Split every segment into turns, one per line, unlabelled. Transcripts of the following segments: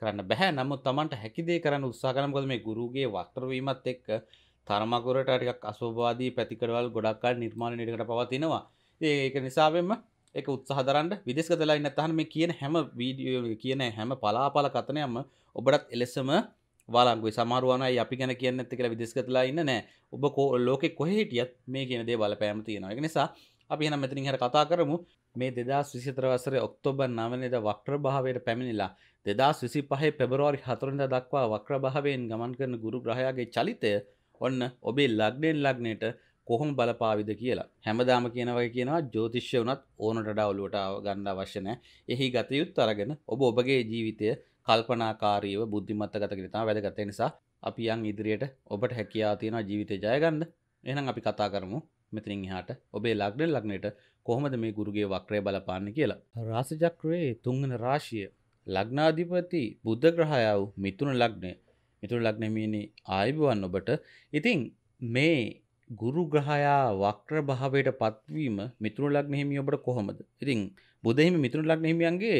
කරන්න බැහැ නමුත් තමන්ට හැකිදේ කරන්න උත්සාකරමකද මේ ගුරුගේ වක්ටරවීමත් එක්ක තර්මකුරට ටිකක් අස්වවාදී පැතිකරවල් ගොඩක්කාල් නිර්මාණ නිටකට පවතිනවා ඒක නිසාවෙන්ම එක උත්සාහදරන්න විදෙස්කතලා ඉන්න තහන මේ කියන හැම වීඩියෝ කියන හැම පලාපල කතනයම ඔබටත් එලෙසම වාලංගුයි සමාරුවනයි අපි ගැන කියන්න ඇති කියලා විදෙස්කතලා ඉන්න නෑ ඔබ කෝ ලෝකෙ කොහේටියත් මේ කියන දේ බලපෑම තියෙනවා එක නිසා අපි එන මෙතනින් හර කතා කරමු මේ දෙදස් විසිතර වසර ඔක්තෝබර් නවනද වක්්‍ර භාවයට පැමිණිලා දෙදස් විසි පහේ පෙබරවාරි හතුරඳ දක්වා වක්්‍ර භාවයෙන් ගමන් කරන ගුරු ග්‍රහයාගේ චලිතය ඔන්න ඔබේ ලක්ඩෙන් ලක්නයට කොහොම බලපාවිද කියලා හැමදාම කියනවගේ කියනවා ජෝතිශ්‍ය වනත් ඕනට ඩවලුවට ගන්න අවශ්‍යනෑ එහි ගතයුත් අරගෙන ඔබ ඔබගේ ජීවිතය කල්පනාකාරීව බුද්ධිමත්තගතකිරිත වැදගත නිසා අපි යන් ඉදිරියට ඔබට හැකයා තියෙන ජීවිතය ජයගන්න එනම් අපි කතා කරමු මෙතනින් එහාට ඔබේ ලග්න ලග්නයට කොහොමද මේ ගුරුගේ වක්‍රය බලපාන්න කියලා. රාසචක්‍රයේ තුන්වන රාශිය ලග්නාධිපති බුද්ධ ග්‍රහයාව මිතුන ලග්නය මිතුන ලග්නමීනි ආයිබවන් ඔබට ඉතිං මේ ගුරු ග්‍රහයා වක්්‍ර භාවයට පත්වීම මිතුරු ලග්නෙහිමි ඔබට කොහොමද ඉතිං බුදහිම මිතුරු ලග්නෙහිමියන්ගේ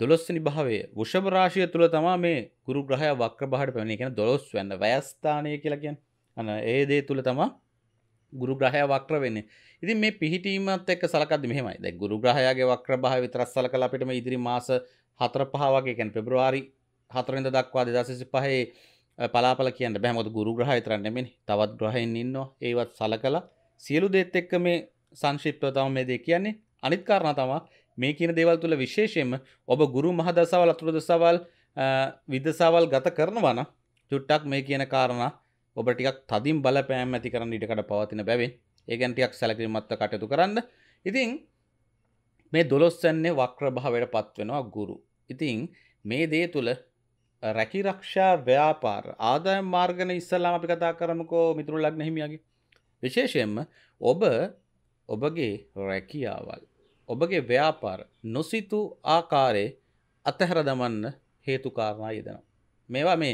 දොස්සනි භාවය වෘෂභරාශය තුළ තමා මේ ගුරු ග්‍රහය වක්්‍ර භාට පැමණි කියෙන දොස් වන්න ව්‍යස්ථානය කියලකෙන් අන ඒ දේ තුළ තමා ගුරු ග්‍රහය වක්‍ර වෙන්නේ ඉතින් මේ පිහිටීමත් එක්ක සලකද මෙහෙමයි දැ ගුරු ග්‍රහයාගේ වක්‍ර භාව විතරස් සල කලා පිටම ඉදිරි මාස හතර පහවගේ කැන් පෙබරවාරි හතරද දක්වා දෙදසසි පහේ පලාපල කියන්න බැහමතු ගුරු ග්‍රහය තරන්නෙමනි තවත් ග්‍රහයෙන් ඉන්නවා ඒවත් සල කලා සියලු දෙත් එක්ක මේ සංශිප්ව තම මේ දේ කියන්නේ අනිත් කාරණ තමා මේ කියන දේවල් තුළ විශේෂයෙන්ම ඔබ ගුරු මහදසවල් අතුරදසවල් විදසවල් ගත කරනවන චුට්ටක් මේ කියන කාරණා ඔබ ටිකක් තදින් බලපෑම් ඇති කරන්න ඉඩකට පවතින බැවින් ඒගැන් ටිකක් සැලකිරිමත්ව කටයුතු කරන්න ඉතින් මේ දොළොස්සන්නේ වක්‍ර භාවයට පත්වෙනවා ගුරු ඉතිං මේ දේ තුළ රැකිරක්ෂා ව්‍යාපාර ආදාය මාර්ගන ඉස්සල්ලාම අපි කතා කරමකෝ මිතුරු ලක්න හිමියගේ විශේෂයෙන්ම ඔබ ඔබගේ රැකියාවල් ඔබගේ ව්‍යාපාර නොසිතු ආකාරයේ අතහැර දමන්න හේතුකාරණා යෙදෙනවා මේවා මේ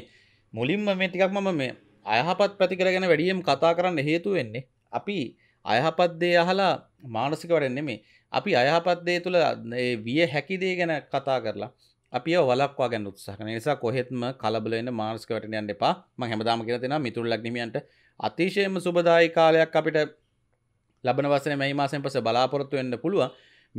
මුලින්ම මේ ටිකක් මම මේ අයහපත් පැතිකර ගැන වැඩියම් කතා කරන්න හේතු වෙන්නේ අපි අයහපත්දේ අහලා මානසික වඩන්නේ මේ අපි අයහපත්දේ තුළ විය හැකිදේ ගැන කතා කරලා අපි වලක්වා ගැන උත්සාහන නිසා කොහෙත්ම කලබලෙන මානසික වැටෙන යන්න එපා මම හැමදාම කියලා තියෙනවා මිතුරුලක් නිමියන්ට අතිශයම සුබදායි කාලයක් අපිට ලබන වසරේ මේ මාසෙන් පස්සේ බලාපොරොත්තු වෙන්න පුළුවන්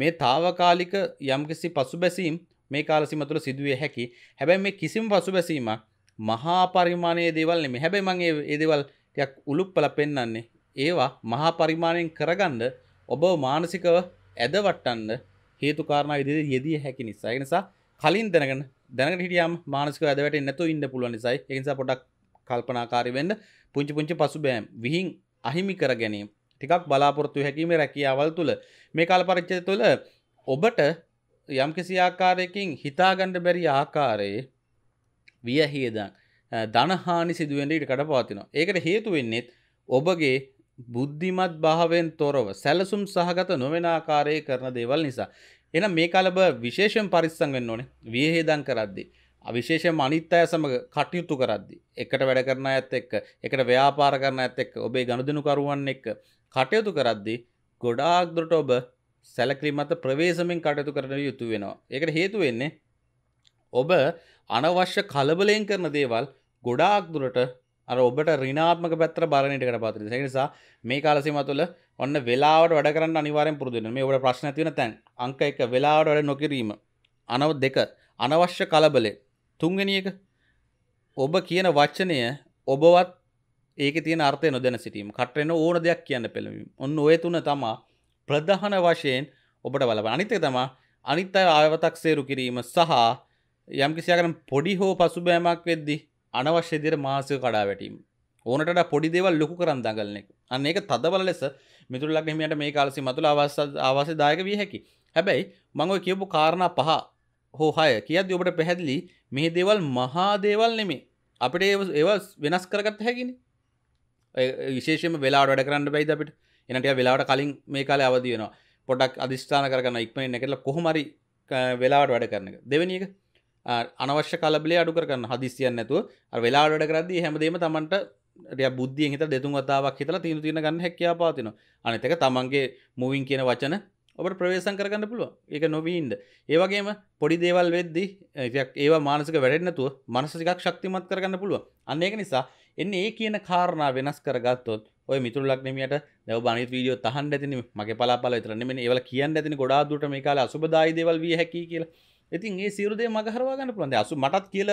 මේ తాවකාලික යම්කිසි පසුබැසීම් මේ කාලසීම තුළ සිදුවේ හැකි හැබැයි මේ කිසිම පසුබැසීමක් මහා පරිමාණයේ දේවල් නෙමෙයි. හැබැයි මම ඒ දේවල් ටිකක් උලුප්පලා පෙන්වන්නේ. ඒවා මහා පරිමාණයෙන් කරගන්න ඔබ මානසිකව ඇදවට්ටන්න හේතු කාරණා විදිහට යෙදිය හැකි නිසා. ඒ නිසා කලින් දැනගෙන දැනගෙන හිටියාම මානසිකව ඇදවැටෙන්නේ නැතුව ඉන්න පුළුවන් නිසායි. ඒ නිසා පොඩක් කල්පනාකාරී වෙන්න පුංචි පුංචි පසුබෑම් විහිං අහිමි කර ගැනීම ටිකක් බලාපොරොත්තු හැකීමේ රැකියාවල් තුළ මේ කාල පරිච්ඡේදය තුළ ඔබට යම් කිසි ආකාරයකින් හිතාගන්න බැරි ආකාරයේ වියහේදන් ධනහානි සිදුවෙන්ට කඩපාතිනවා ඒකට හේතු වෙන්නෙත් ඔබගේ බුද්ධිමත් භාවෙන් තොරව සැලසුම් සහගත නොවෙනආකාරය කරන දේවල් නිසා. එනම් මේ කලබ විශේෂෙන් පරිස්සං වෙන්න ඕනේ වියහේදන් කරද්දි. අවිශේෂ මනිත් අය සමඟ කටයුතු කරද්දි. එකට වැඩ කරන ඇත් එක්ක එකට ව්‍යාපාර කරන ඇත් එක්ක ඔබේ ගණුදනුකරුවන් එක්ක කටයුතු කරද්දි ගොඩාක්දුරට ඔබ සැලකිලි මත ප්‍රවේශමෙන් කටයුතු කරන යුතු වෙනවා. ඒකට හේතු වෙන්නේ ඔබ අනවශ්‍ය කලබලයෙන් කරන දේවල් ගොඩාක් දුරට අර ඔබට රිනාත්මක පැත්තර බරණයටකට පාතින නිසා මේ කාලසිම තුළ ඔන්න වෙලාවට වැඩ කරන්න අනිවාරෙන් පුරදුන මේ ඔට ප්‍රශ්න තියන තැන් අංක එක වෙලාවට වැඩ නොකිරීම අනව දෙක අනවශ්‍ය කලබලේ තුන්ගෙනියක ඔබ කියන වච්චනය ඔබවත් ඒක තිය අර්ථය නොදැන සිටීම කටරෙන ඕන දෙයක් කියන්න පෙළවීම ඔන්න ඔය තුන තමා ප්‍රධහන වශයෙන් ඔබට බලබ අනිතය තමා අනිත් අය ආයවතක් සේරු කිරීම සහ යම් කිසියකරන පොඩි හෝ පසුබෑමක් වෙද්දි අනවශ්‍ය දිර මාසය කඩා වැටීම ඕනට පොඩි දේවල් ලොකු කරන් දඟලන එක අන්න ඒක තදබල ලෙස මිතුරලක් හිමියට මේ කාලසි මතුළ අවස්ස ආවාසය දායක විය හැකි හැබැයි මංව කියපු කාරණා පහ හෝ හය කියද ඔබට පැහැදිලි මේ දේවල් මහා දේවල් නෙමේ අපිට ඒව වෙනස් කරගත්ත හැකින විශේෂම වෙලාට වැඩ කරන්න බැයිද අපිට එනට වෙලාට කලින් මේ කාල අවදි වෙනවා පොඩක් අධිස්ථාන කරගන්න ඉක්මෙන් එකල කොහොමරි වෙලාට වැඩ කරන එක දෙවනික අනවශ්‍ය කලබලේ අඩු කරන්න හදිසියන් නැතුව වෙලාඩ කරදදි හැමදීම තමන්ට ය බුද්ධිය හිත දෙතුන් වතාවක් හිතලා තිීන තින ගන්න හැකයා පාතින අනතක තමන්ගේ මුවින් කියන වචන ඔබට ප්‍රවේශන් කරගන්න පුළුව එක නොවීන්ද ඒවගේම පොඩි දේවල් වෙද්දි ඒවා මානසික වැඩෙන්නතුව මනසිකක් ශක්තිමත් කරගන්න පුළුව අන්න ඒක නිසා එන්න ඒ කියන කාරණා වෙනස් කරගත්තොත් ඔය මිතුරලක් නෙමියට දැව බනි වීඩියෝ තහන් ඇතින මගේ පලාපල තරනෙම ඒවල කියන්න ඇතින ගොඩාදුට මේ කාල අසුබදායිදවල් විය හැකි කියලා ඉතින් ඒ සිරුදේ මගහරවා ගන්න පුළන්ද අසු මටත් කියල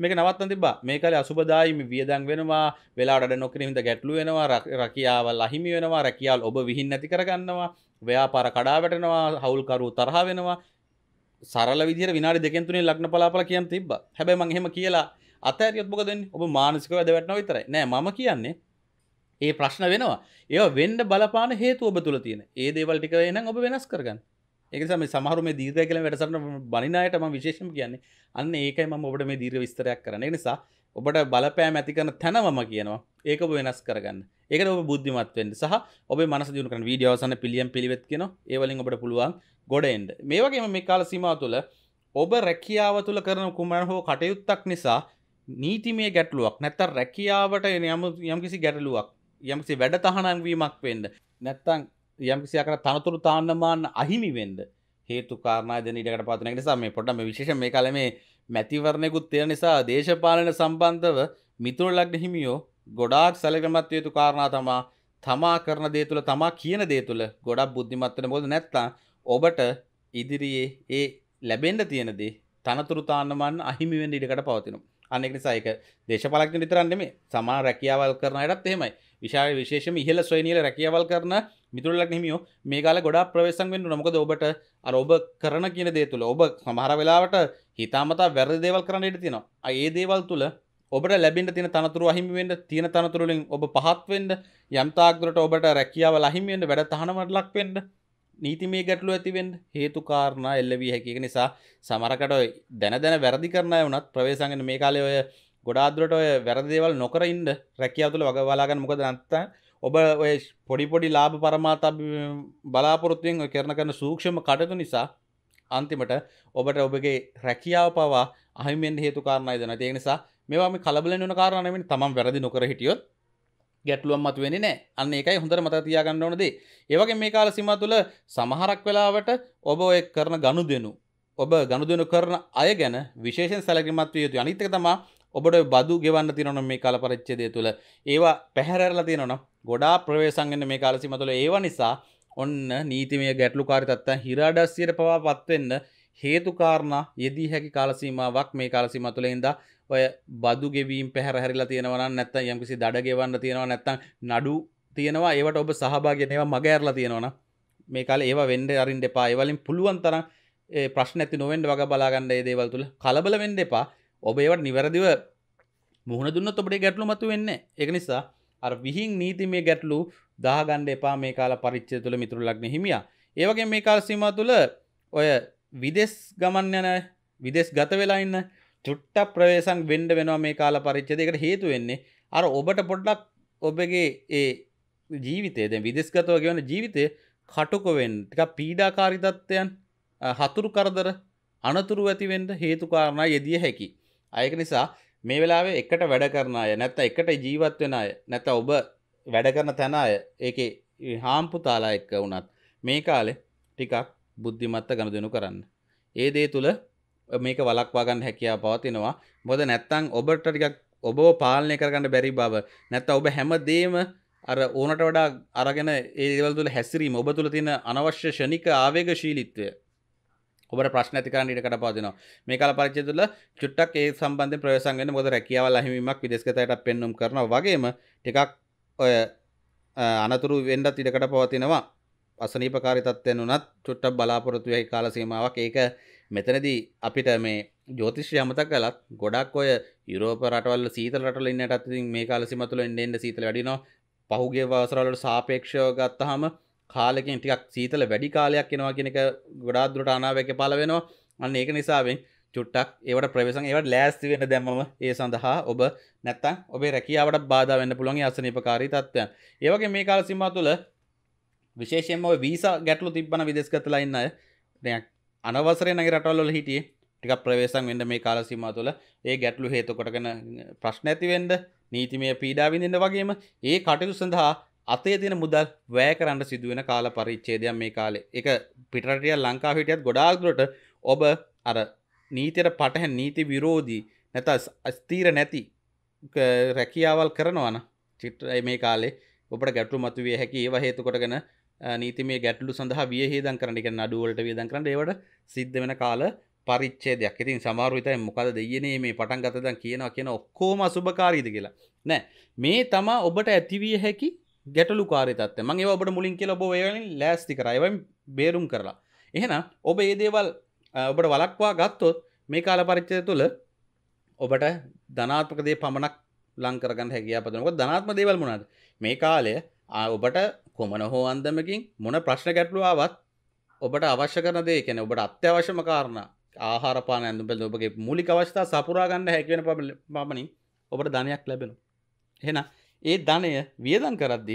මේක නවත්තන් තිබා මේකල අසුබදායිම වියදන් වෙනවා වෙලාට නොකන හිද ගැටලු වෙනවා රකියාවල් අහිමි වෙනවා රැකියාල් ඔබ විහින් නැති කරගන්නවා ව්‍යාපාර කඩාවැටනවා හවුල්කරු තරහ වෙනවා සරල විදිර විනාරි දෙකෙන්තුනේ ලක්න පලාපල කියන් තිබ හැබැ මංහෙම කියලා අතඇරයොත් මොකදන්න ඔබ මානසික වැදවැටන විතරයි නෑ ම කියන්නේ ඒ ප්‍රශ්න වෙනවා ඒ වෙන්ඩ බලපාන හේතු ඔබ තුළ තියෙන ඒ දේවල්ටික එනම් ඔබ වෙනස් කරගන්න ඒකසම සමහරු මේ දීර්ය කියල වැඩසරන බනිනායටම විශේෂම කියන්නේ අන්න ඒකයි මම ඔබට මේ දීර්ය විස්තරයක් කරන නිසා ඔබට බලපෑම් ඇති කරන තැන මම කියනවා ඒක ඔබ වෙනස් කරගන්න ඒකට ඔබ බුද්ධිමත් වෙන්න සහ ඔබ මනස දියුණු කරන වීඩියෝ අවසන් පිළියම් පිළිවෙත් කියන ඒ වලින් ඔබට පුළුවන් ගොඩ එන්න මේ වගේම මේ කාල සීමාව තුළ ඔබ රැකියාව තුළ කරන කුමන හෝ කටයුත්තක් නිසා නීතිමය ගැටලුවක් නැත්තම් රැකියාවට යම් යම්කිසි ගැටලුවක් යම්කිසි වැඩ තහනම් වීමක් වෙන්න නැත්තම් යම්කිසියක් තනතුරු තාන්නමාන අහිමි වෙන්ද හේතු කාරණා දෙන ඉඩකට පාතන නිසා මේ පොඩ්ඩම විශේෂ මේ කාලේ මේ මැතිවරණයකුත් තියෙන නිසා දේශපාලන සම්බන්ධව මිතුරු ලග්න හිමියෝ ගොඩාක් සැලකමත් යුතු කාරණා තමා තමා කරන දේ තුළ තමා කියන දේ තුළ ගොඩක් බුද්ධිමත් වෙන මොකද නැත්තම් ඔබට ඉදිරියේ ඒ ලැබෙන්න තියෙන දේ තනතුරු තාන්නමන් අහිමි වෙන්න ඉඩකට පවතිනවා. අන්න ඒක නිසා ඒක දේශපාලකයන් විතරක් නෙමෙයි සමාන රැකියාවල් කරන අයටත් එහෙමයි. විශා විශේෂම ඉහල ස්වනියල රැකියවල් කරන මිතුරලක් හිමියෝ මේ කාල ගොඩා ප්‍රවේශන් වෙන්න නොකද ඔබට අර ඔබ කරන කියන දේ තුළ ඔබ සමහර වෙලාවට හිතාමතා වැරදි දේවල් කරන්න ඉඩ තියෙනවා ඒ දේවල් තුළ ඔබට ලැබෙන්ට තින තනතුරු අහිමිවෙන්ට තියෙන තනතුරලින් ඔබ පහත්වෙන්ඩ යම්තාගරට ඔබට රැකියාව අහිමියෙන්ට වැඩ තහනමට ලක්වෙන්ඩ නීති මේ ගැටලු ඇතිවෙන්ට හේතු කාරණ එල්ලවී හැකික නිසා සමරකට දැන දැන වැරදි කරණය වනත් ප්‍රවේශගෙන් මේ කාලය ඔය ගොඩාදුරට ඔය වැරදිේවල් නොකර ඉන්ඩ රැකියාව තුළ වග බලාගන්න මොකද නත්ත ඔබ ඔය පොඩිපොඩි ලාභ පරමාතා බලාපොරොත්තුවෙන් කරන කරන සූක්ෂම කටතු නිසා අන්තිමට ඔබට ඔබගේ රැකියාව පවා අහිමෙන් හේතුකාරණය දන තිය නිසා මෙවාම කලබල වන කාරණයමින් තමම් වැරදි නොකර හිටියොත් ගැටලුවම් මතු වෙන්නේ නැහැ. අන්න ඒකයි හොඳට මතක තියාගන්න ඕන දේ. ඒ වගේ මේ කාල සීමා තුළ සමහරක් වෙලාවට ඔබ ඔය කරන ගනුදෙනු ඔබ ගනුදෙනු කරන අය ගැන විශේෂයෙන් සැලකිලිමත් විය යුතුයි. අනිත් එක තමයි ඔබට බදු ගෙවන්න තිනොන මේ කාල පරිච්චේදය තුළ ඒවා පැහැරැල්ලා තියෙනනම් ගොඩා ප්‍රවේශන්ගෙන මේ කාලසිම තුළ ඒවා නිසා ඔන්න නීතිමය ගැටලුකාරිතත්ත හිරාඩස්සියට පවා පත්වෙන්න හේතුකාරණ යෙදී හැකි කාලසීමාවක් මේ කාලසීම තුළ ඉඳා ඔය බදු ගෙවීම් පැහැරහැරිලා තියෙනවා නැත්තම් යම්කිසි දඩ ගෙවන්න තියෙනවා නැත්තම් නඩු තියෙනවා ඒවට ඔබ සහභාගී වෙනවා මග ඇරලා තියෙනවනම් මේ කාලේ ඒවා වෙන්න අරින්න එපා ඒ වලින් පුළුවන් තරම් ප්‍රශ්න ඇති නොවෙන්න වගේ බලා ගන්න මේ දේවල් තුල කලබල වෙන්න එපා ඔබ ඒවට නිවැරදිව මුහුණ දුන්නත් ඔබට ගැටලු මතු වෙන්න එක නිසා අර විහින් නීති මේ ගැටලු දාගණ්ඩ එපා මේ කාල පරිච්චය තුළ මිතුරු ලක්න හිමිය ඒවගේ මේ කාල සීම තුළ ඔය විදෙස් ගමන් යන විදෙස් ගත වෙලා ඉන්න චුට්ට ප්‍රවේසන් වෙන්ඩ වෙනවා මේ කාල පරිච්ච දෙකට හේතු වෙන්නේ අර ඔබට පොඩ්ඩක් ඔබගේ ඒ ජීවිතේ දැ විදෙස්ගතව ගවන ජීවිතය කටුකොවෙන් ටික පීඩාකාරිතත්වයන් හතුරු කරදර අනතුරු ඇතිවෙන්ට හේතුකාරණ යෙදිය හැකි අයක නිසා මේ වෙලාවේ එකට වැඩ කරන අය නැත්ත එකට ජීවත් වෙන අය නැත ඔබ වැඩ කරන තැන අය ඒක හාම්පුතාලා එක්ක වුණත් මේ කාලෙ ටිකක් බුද්ධිමත්ත ගණදනු කරන්න. ඒ දේ තුළ මේක වලක්වාගන්න හැකියා පවතිනවා බොද නැත්තං ඔබට ටිකක් ඔබ පාලනය කරගන්න බැරි බව නැත්ත ඔබ හැමදේම අර ඕනට වඩා අරගෙන ඒවල් තුළ හැසිරීම ඔබ තුළ තින අනවශ්‍ය ෂණික ආවේගශීලිත්වය ඔබට ප්‍රශ්න ඇති කරන්න ඉඩකට පවතිනවා මේ කාල පරිච්ඡේදය තුළ චුට්ටක් ඒ සම්බන්ධයෙන් ප්‍රවේශම් වෙන්න මොකද රැකියාවල් අහිමීමක් විදේශගතයටත් පෙන්වුම් කරනවා වගේම ටිකක් ඔය අනතුරු වෙන්නත් ඉඩකට පවතිනවා අසනීපකාරී තත්ත්වයන් උනත් චුට්ටක් බලාපොරොත්තු වෙයි කාල සීමාවක් ඒක මෙතනදී අපිට මේ ජ්‍යොතිෂය අමතක කළත් ගොඩක් ඔය යුරෝප රටවල් සීතල රටවල ඉන්නටත් ඉතින් මේ කාල සීමාව තුළ එන්න එන්න සීතල වැඩිනවා පහුගිය වසරවලට සාපේක්ෂව ගත්තාම කාලකින් ටිකක් සීතල වැඩි කාලයක් එනවා කෙනෙක ගොඩා දුරට අනාවැක පල වෙනවා අන්න ඒක නිසාවෙන් චුට්ටක් ඒවට ප්‍රවේශන් ඒවට ලෑස්ති වෙන දැම්මම ඒ සඳහා ඔබ නැත්තම් ඔබේ රැකියාවට බාධා වෙන්න පුළුවන් අසනීපකාරී තත්ත්වයන්. ඒ වගේ මේ කාල සීමාව තුළ විශේෂයෙන්ම ඔය වීසා ගැටලු තිබ්බන විදේශගතලා ඉන්න අය දැන් අනවසරයෙන් නැගේ රටවල් වල හිටියේ ටිකක් ප්‍රවේශම් වෙන්න මේ කාල සීමාව තුළ ඒ ගැටලු හේතු කොටගෙන ප්‍රශ්න ඇති වෙන්න නීතිමය පීඩා විඳින්න වගේම ඒ කටයුතු සඳහා අතේ තියෙන මුදල් වැය කරන්න සිදුවෙන කාල පරිච්ඡේදයක් මේ කාලේ. ඒක පිටරටිය ලංකාව හිටියත් ගොඩාක් දුරට ඔබ අර නීතියට පටහැන් නීති විරෝධී නැත්නම් ස්ථීර නැති රැකියාවල් කරනවා නම් චිත්‍රය මේ කාලේ ඔබට ගැටලු මතුවිය හැකි ඒව හේතු කොටගෙන නීතිමේ ගැටලු සඳහා වියහිදම් කරන්න කියන නඩු වලට වියදම් කරන්න ඒවට සිද්ධ වෙන කාල පරිච්ඡේදයක්. ඉතින් සමහරව විතරයි මොකද දෙයියනේ මේ පටන් ගත්තදන් කියනවා කියන ඔක්කොම අසුබකාරීද කියලා. නෑ මේ තමා ඔබට ඇතිවිය හැකි ගැටලු කාරිතත් මං ඒ ඔබට මුලින් කියල ඔබෝවලින් ලෑස්ති කරයිවම් බේරුම් කරලා එහෙන ඔබ ඒ දේවල් ඔබට වලක්වා ගත්තොත් මේ කාල පරිච්චය තුළ ඔබට ධනාත්මකදේ පමණක් ලංකරගන්න හැකිය පතනක ධනාත්ම දේවල් මුණද මේ කාලය ඔබට කොමන හෝ අන්දමකින් මොන ප්‍රශ්න ගැටලුවාවත් ඔබට අවශ්‍ය කරන දේ කැන ඔබට අත්‍යවශ්‍යම කාරණ ආහාරපාන ඇඳුම්බෙද ඔබගේ මුලි අවස්ථා සපුරාගන්න හැකිවෙන පමණින් ඔබට ධනයක් ලැබෙනු එහෙනම් ඒ ධනය වියදන් කරද්දි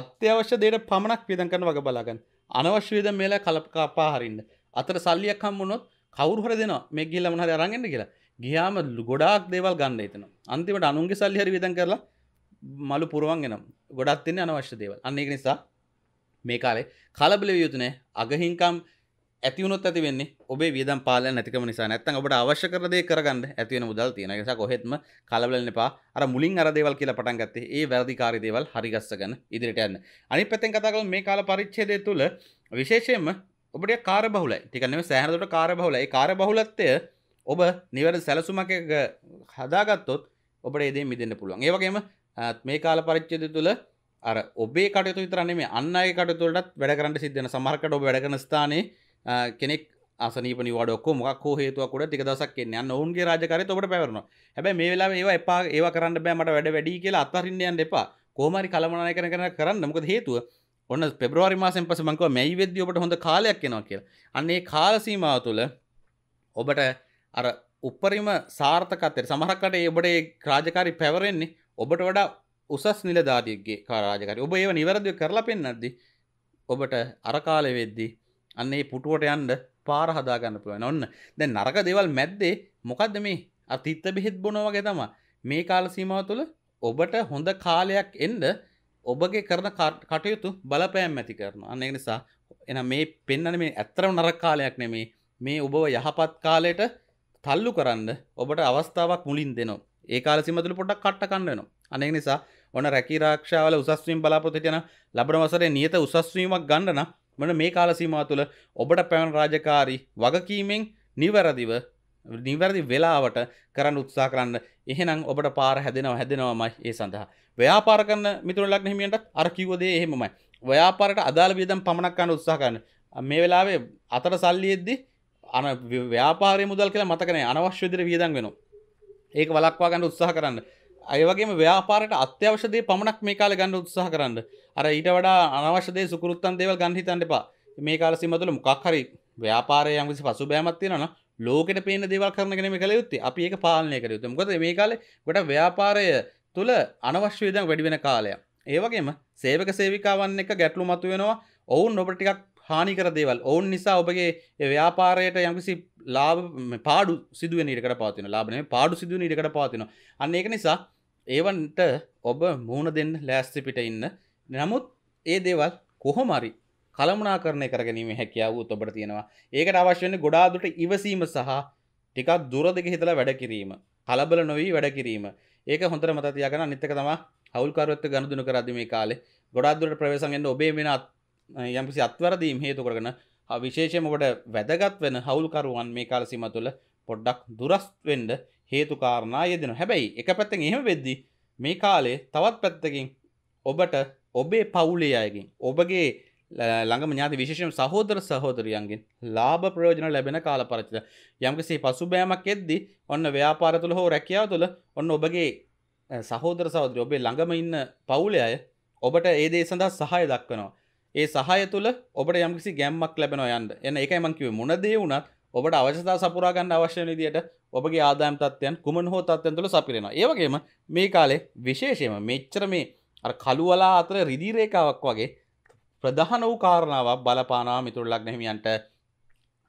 අත්‍යවශ්‍ය දේට පමණක් වියදන් කරන වග බලාගන්න අනවශ්‍ය වියදම් මේලා කලපකපා හරින්න අතර සල්ලියක් හම්බුනොත් කවුරු හරි දෙනවා මේ ගිහිල්ලා මොන හරි අරන් එන්න කියලා ගියාම ගොඩාක් දේවල් ගන්න හිතනවා අන්තිමට අනුන්ගේ සල්ලි හරි වියදම් කරලා මලු පුරුවන් එනවා ගොඩක් තින්නේ අනවශ්‍ය දේවල් අන්න ඒක නිසා මේ කාලේ කලබල විය යුතු නෑ අගහින්කම් ඇතිවුණොත් ඇති වෙන්නේ ඔබේ වියදම් පාලන නැතිකම නිසා නැත්නම් ඔබට අවශ්‍ය කරන දේ කරගන්න ඇති වෙන මුදල් තියෙන නිසා කොහෙත්ම කලබල වෙන්න එපා අර මුලින් අර දේවල් කියලා පටන් ගත්තේ ඒ වැරදිකාරී දේවල් හරිගස්සගෙන ඉදිරියට යන්න අනිත් පැත්තෙන් කතා කරමු මේ කාල පරිච්ඡේදය තුළ විශේෂයෙන්ම ඔබට කාර්ය බහුලයි ටිකක් නෙමෙයි සෑහෙන දුරට කාර්ය බහුලයි ඒ කාර්ය බහුලත්වය ඔබ නිවැරදි සැලසුමක් එක හදාගත්තොත් ඔබට ඒ දේ මිදෙන්න පුළුවන් ඒ වගේම මේ කාල පරිච්ඡේදය තුළ අර ඔබේ කටයුතු විතරන්නේ මේ අන්න අයගේ කටයුතු වලටත් වැඩ කරන්න සිද්ධ වෙන සමහරකට ඔබ වැඩ කරන ස්ථානයේ කෙනෙක් අසනීප නිවාඩක් මොක් හේතුවකට ටික දසක් එන්න ඔවුන්ගේ රාජකාරය ඔබට පැවරන හැබැයි මේ වෙලා ඒවා එපා ඒවා කරන්න බෑමට වැඩ වැඩි කියලා අත්හරින්නයන් එපා කෝමරි කළමනාය කරන කරන කරන්න මොකද හේතුව ඔන්න පෙබරවාරි මාසෙන් පස්සේ මං කිව්වා මැයි වෙද්දී ඔබට හොඳ කාලයක් එනවා කියලා අන්න ඒ කාල සීමාව තුළ ඔබට අර උපරිම සාර්ථකත්වයට සමහරකට ඔබට ඒ රාජකාරි පැවරෙන්නේ ඔබට වඩා උසස් නිලධාරියෙක්ගේ රාජකාරි ඔබ ඒව නිවැරදිව කරලා පෙන්නද්දී ඔබට අර කාලෙ වෙද්දී අන්නේ පුටුවට යන්න පාර හදාගන්න පුළුවන් ඔන්න දැන් නරක දේවල් මැද්දේ මොකක්ද මේ අතිත්ත බෙහෙත් බොන වගේ තමයි මේ කාල සීමාව තුළ ඔබට හොඳ කාලයක් එන්න ඔබගේ කරන කටයුතු බලපෑම් ඇති කරනවා අන්න ඒ නිසා එහෙනම් මේ පෙන්වන්නේ මේ ඇත්තරම නරක කාලයක් නෙමේ මේ ඔබව යහපත් කාලයට තල්ලු කරන්න ඔබට අවස්ථාවක් මුලින් දෙනවා ඒ කාල සීමාව තුළ පොඩ්ඩක් කට්ට කන්න වෙනවා අන්න ඒ නිසා ඔන්න රැකී ආරක්ෂාවල උසස්වීම් බලාපොරොත්තු වෙන ලබන වසරේ නියත උසස්වීමක් ගන්න නම් මන මේ කාලසීමා තුළ ඔබට පැවන රාජකාරී වගකීමෙන් නිවැරදිව නිවැරදි වෙලාවට කරන්න උත්සා කරන්න එහෙනම් ඔබට පාර හැදෙනව හැදෙනවමයි ඒ සඳහා ව්‍යාපාර කරන මිතුර ලග්න හිමියන්ට අර කිව්වදේ එහෙමමයි ව්‍යාපාරට අදාළ වියදම් පමණක් ගන්න උත්සාහ කරන්න මේ වෙලාවේ අතර සල්ලි එද්දි අන ව්‍යාපාරයේ මුදල් කියලා මතක නැහැ අනවශ්‍ය විදිහට වියදම් වෙනවා ඒක වළක්වා ගන්න උත්සාහ කරන්න අයවගේ ව්‍යාපාරට අත්‍යවශ්‍යදේ පමණක් මේ කාල ගන්න උත්සාහ කරන්න අර ඊට වඩා අනවශ්‍යදේ සුකෘත්තන් දේවල් ගන්හිතන්න එපා මේ කාල සිමතුල මොකක්හරි ව්‍යාපාරය යම්කිසි පසු බෑමත්තියෙනන ලෝකට පේන දේවල් කරනගෙන මේ කළ යුත්තේ අපි ඒක පාලනය කර යුතු ගොද මේ කාලෙ ගොට ව්‍යාපාරය තුළ අනවශ්‍යවිදන් වැඩිවෙන කාලයක් ඒවගේම සේවක සේවිකාවන්න එක ගැටලු මතු වෙනවා ඔවුන් නොබටිකක් හානිකර දේවල් ඔවුන් නිසා ඔබගේ ව්‍යාපාරයට යම්කිසි ලාභ පාඩු සිදුවෙන ඉඩකට පවතින ලාභනේ පාඩු සිදුවෙන ඉඩකට පවතිනවා අන්න ඒක නිසා ඒවන්ට ඔබ මූුණ දෙන්න ලෑස්ති පිට ඉන්න නමුත් ඒ දේවල් කොහොමරි කළමනාකරණය කරගැනීම හැකියාවූ ඔබට තියෙනවා ඒකට අවශ්‍යන ගොඩාදුට ඉවසීම සහ ටිකක් දුර දෙක හිතලා වැඩ කිරීම කලබල නොවී වැඩ කිරීම ඒක හොඳර මතතියාගෙන නිතක තම හවල්කරත්ත ගණදුන කරදි මේ කාලේ ගොඩාදුරට ප්‍රවේශන්ගෙන් ඔබේ වෙන යම්කිසි අත්වරදීම් හේතු කරගෙන විශේෂම ඔබට වැදගත් වෙන හවුල්කරුවන් මේ කාල සීම තුළ පොඩ්ඩක් දුරස්ත් වෙන්න හේතු කාරණා යෙදෙනවා. හැබැයි එක පැත්තෙන් එහෙම වෙද්දි මේ කාලේ තවත් පැත්තකින් ඔබට ඔබේ පවුලේ අයගෙන් ඔබගේ ළඟම ඥාති විශේෂම සහෝදර සහෝදරියන්ගෙන් ලාභ ප්‍රයෝජන ලැබෙන කාලපරචිත යම්කිසි පසුබෑමක් එද්දී ඔන්න ව්‍යාපාර තුළ හෝ රැකියාව තුළ ඔන්න ඔබගේ සහෝදර සහෝදරිය ඔබේ ළඟම ඉන්න පවුලේ අය ඔබට ඒ දේ සඳහා සහාය දක්වනවා. ඒ සහය තුළ ඔබට යම්කිසි ගැම්මක් ලැබෙන යන්න එන්න එකයි මංකිව මොනදේ වුණත් ඔබට අවශ්‍යතා සපුරාගන්න අවශ්‍ය විදියට ඔබගේ ආදායම් තත්ත්වයන් කුමන හෝ තත්ත්වයන් තුළ සපිරෙනවා ඒ වගේම මේ කාලේ විශේෂයෙන්ම මෙච්චර මේ අර කළුවලා අතර රිදී රේඛාවක් වගේ ප්‍රධාන වූ කාරණාවක් බලපානවා මිතුරු ලග්න හිමියන්ට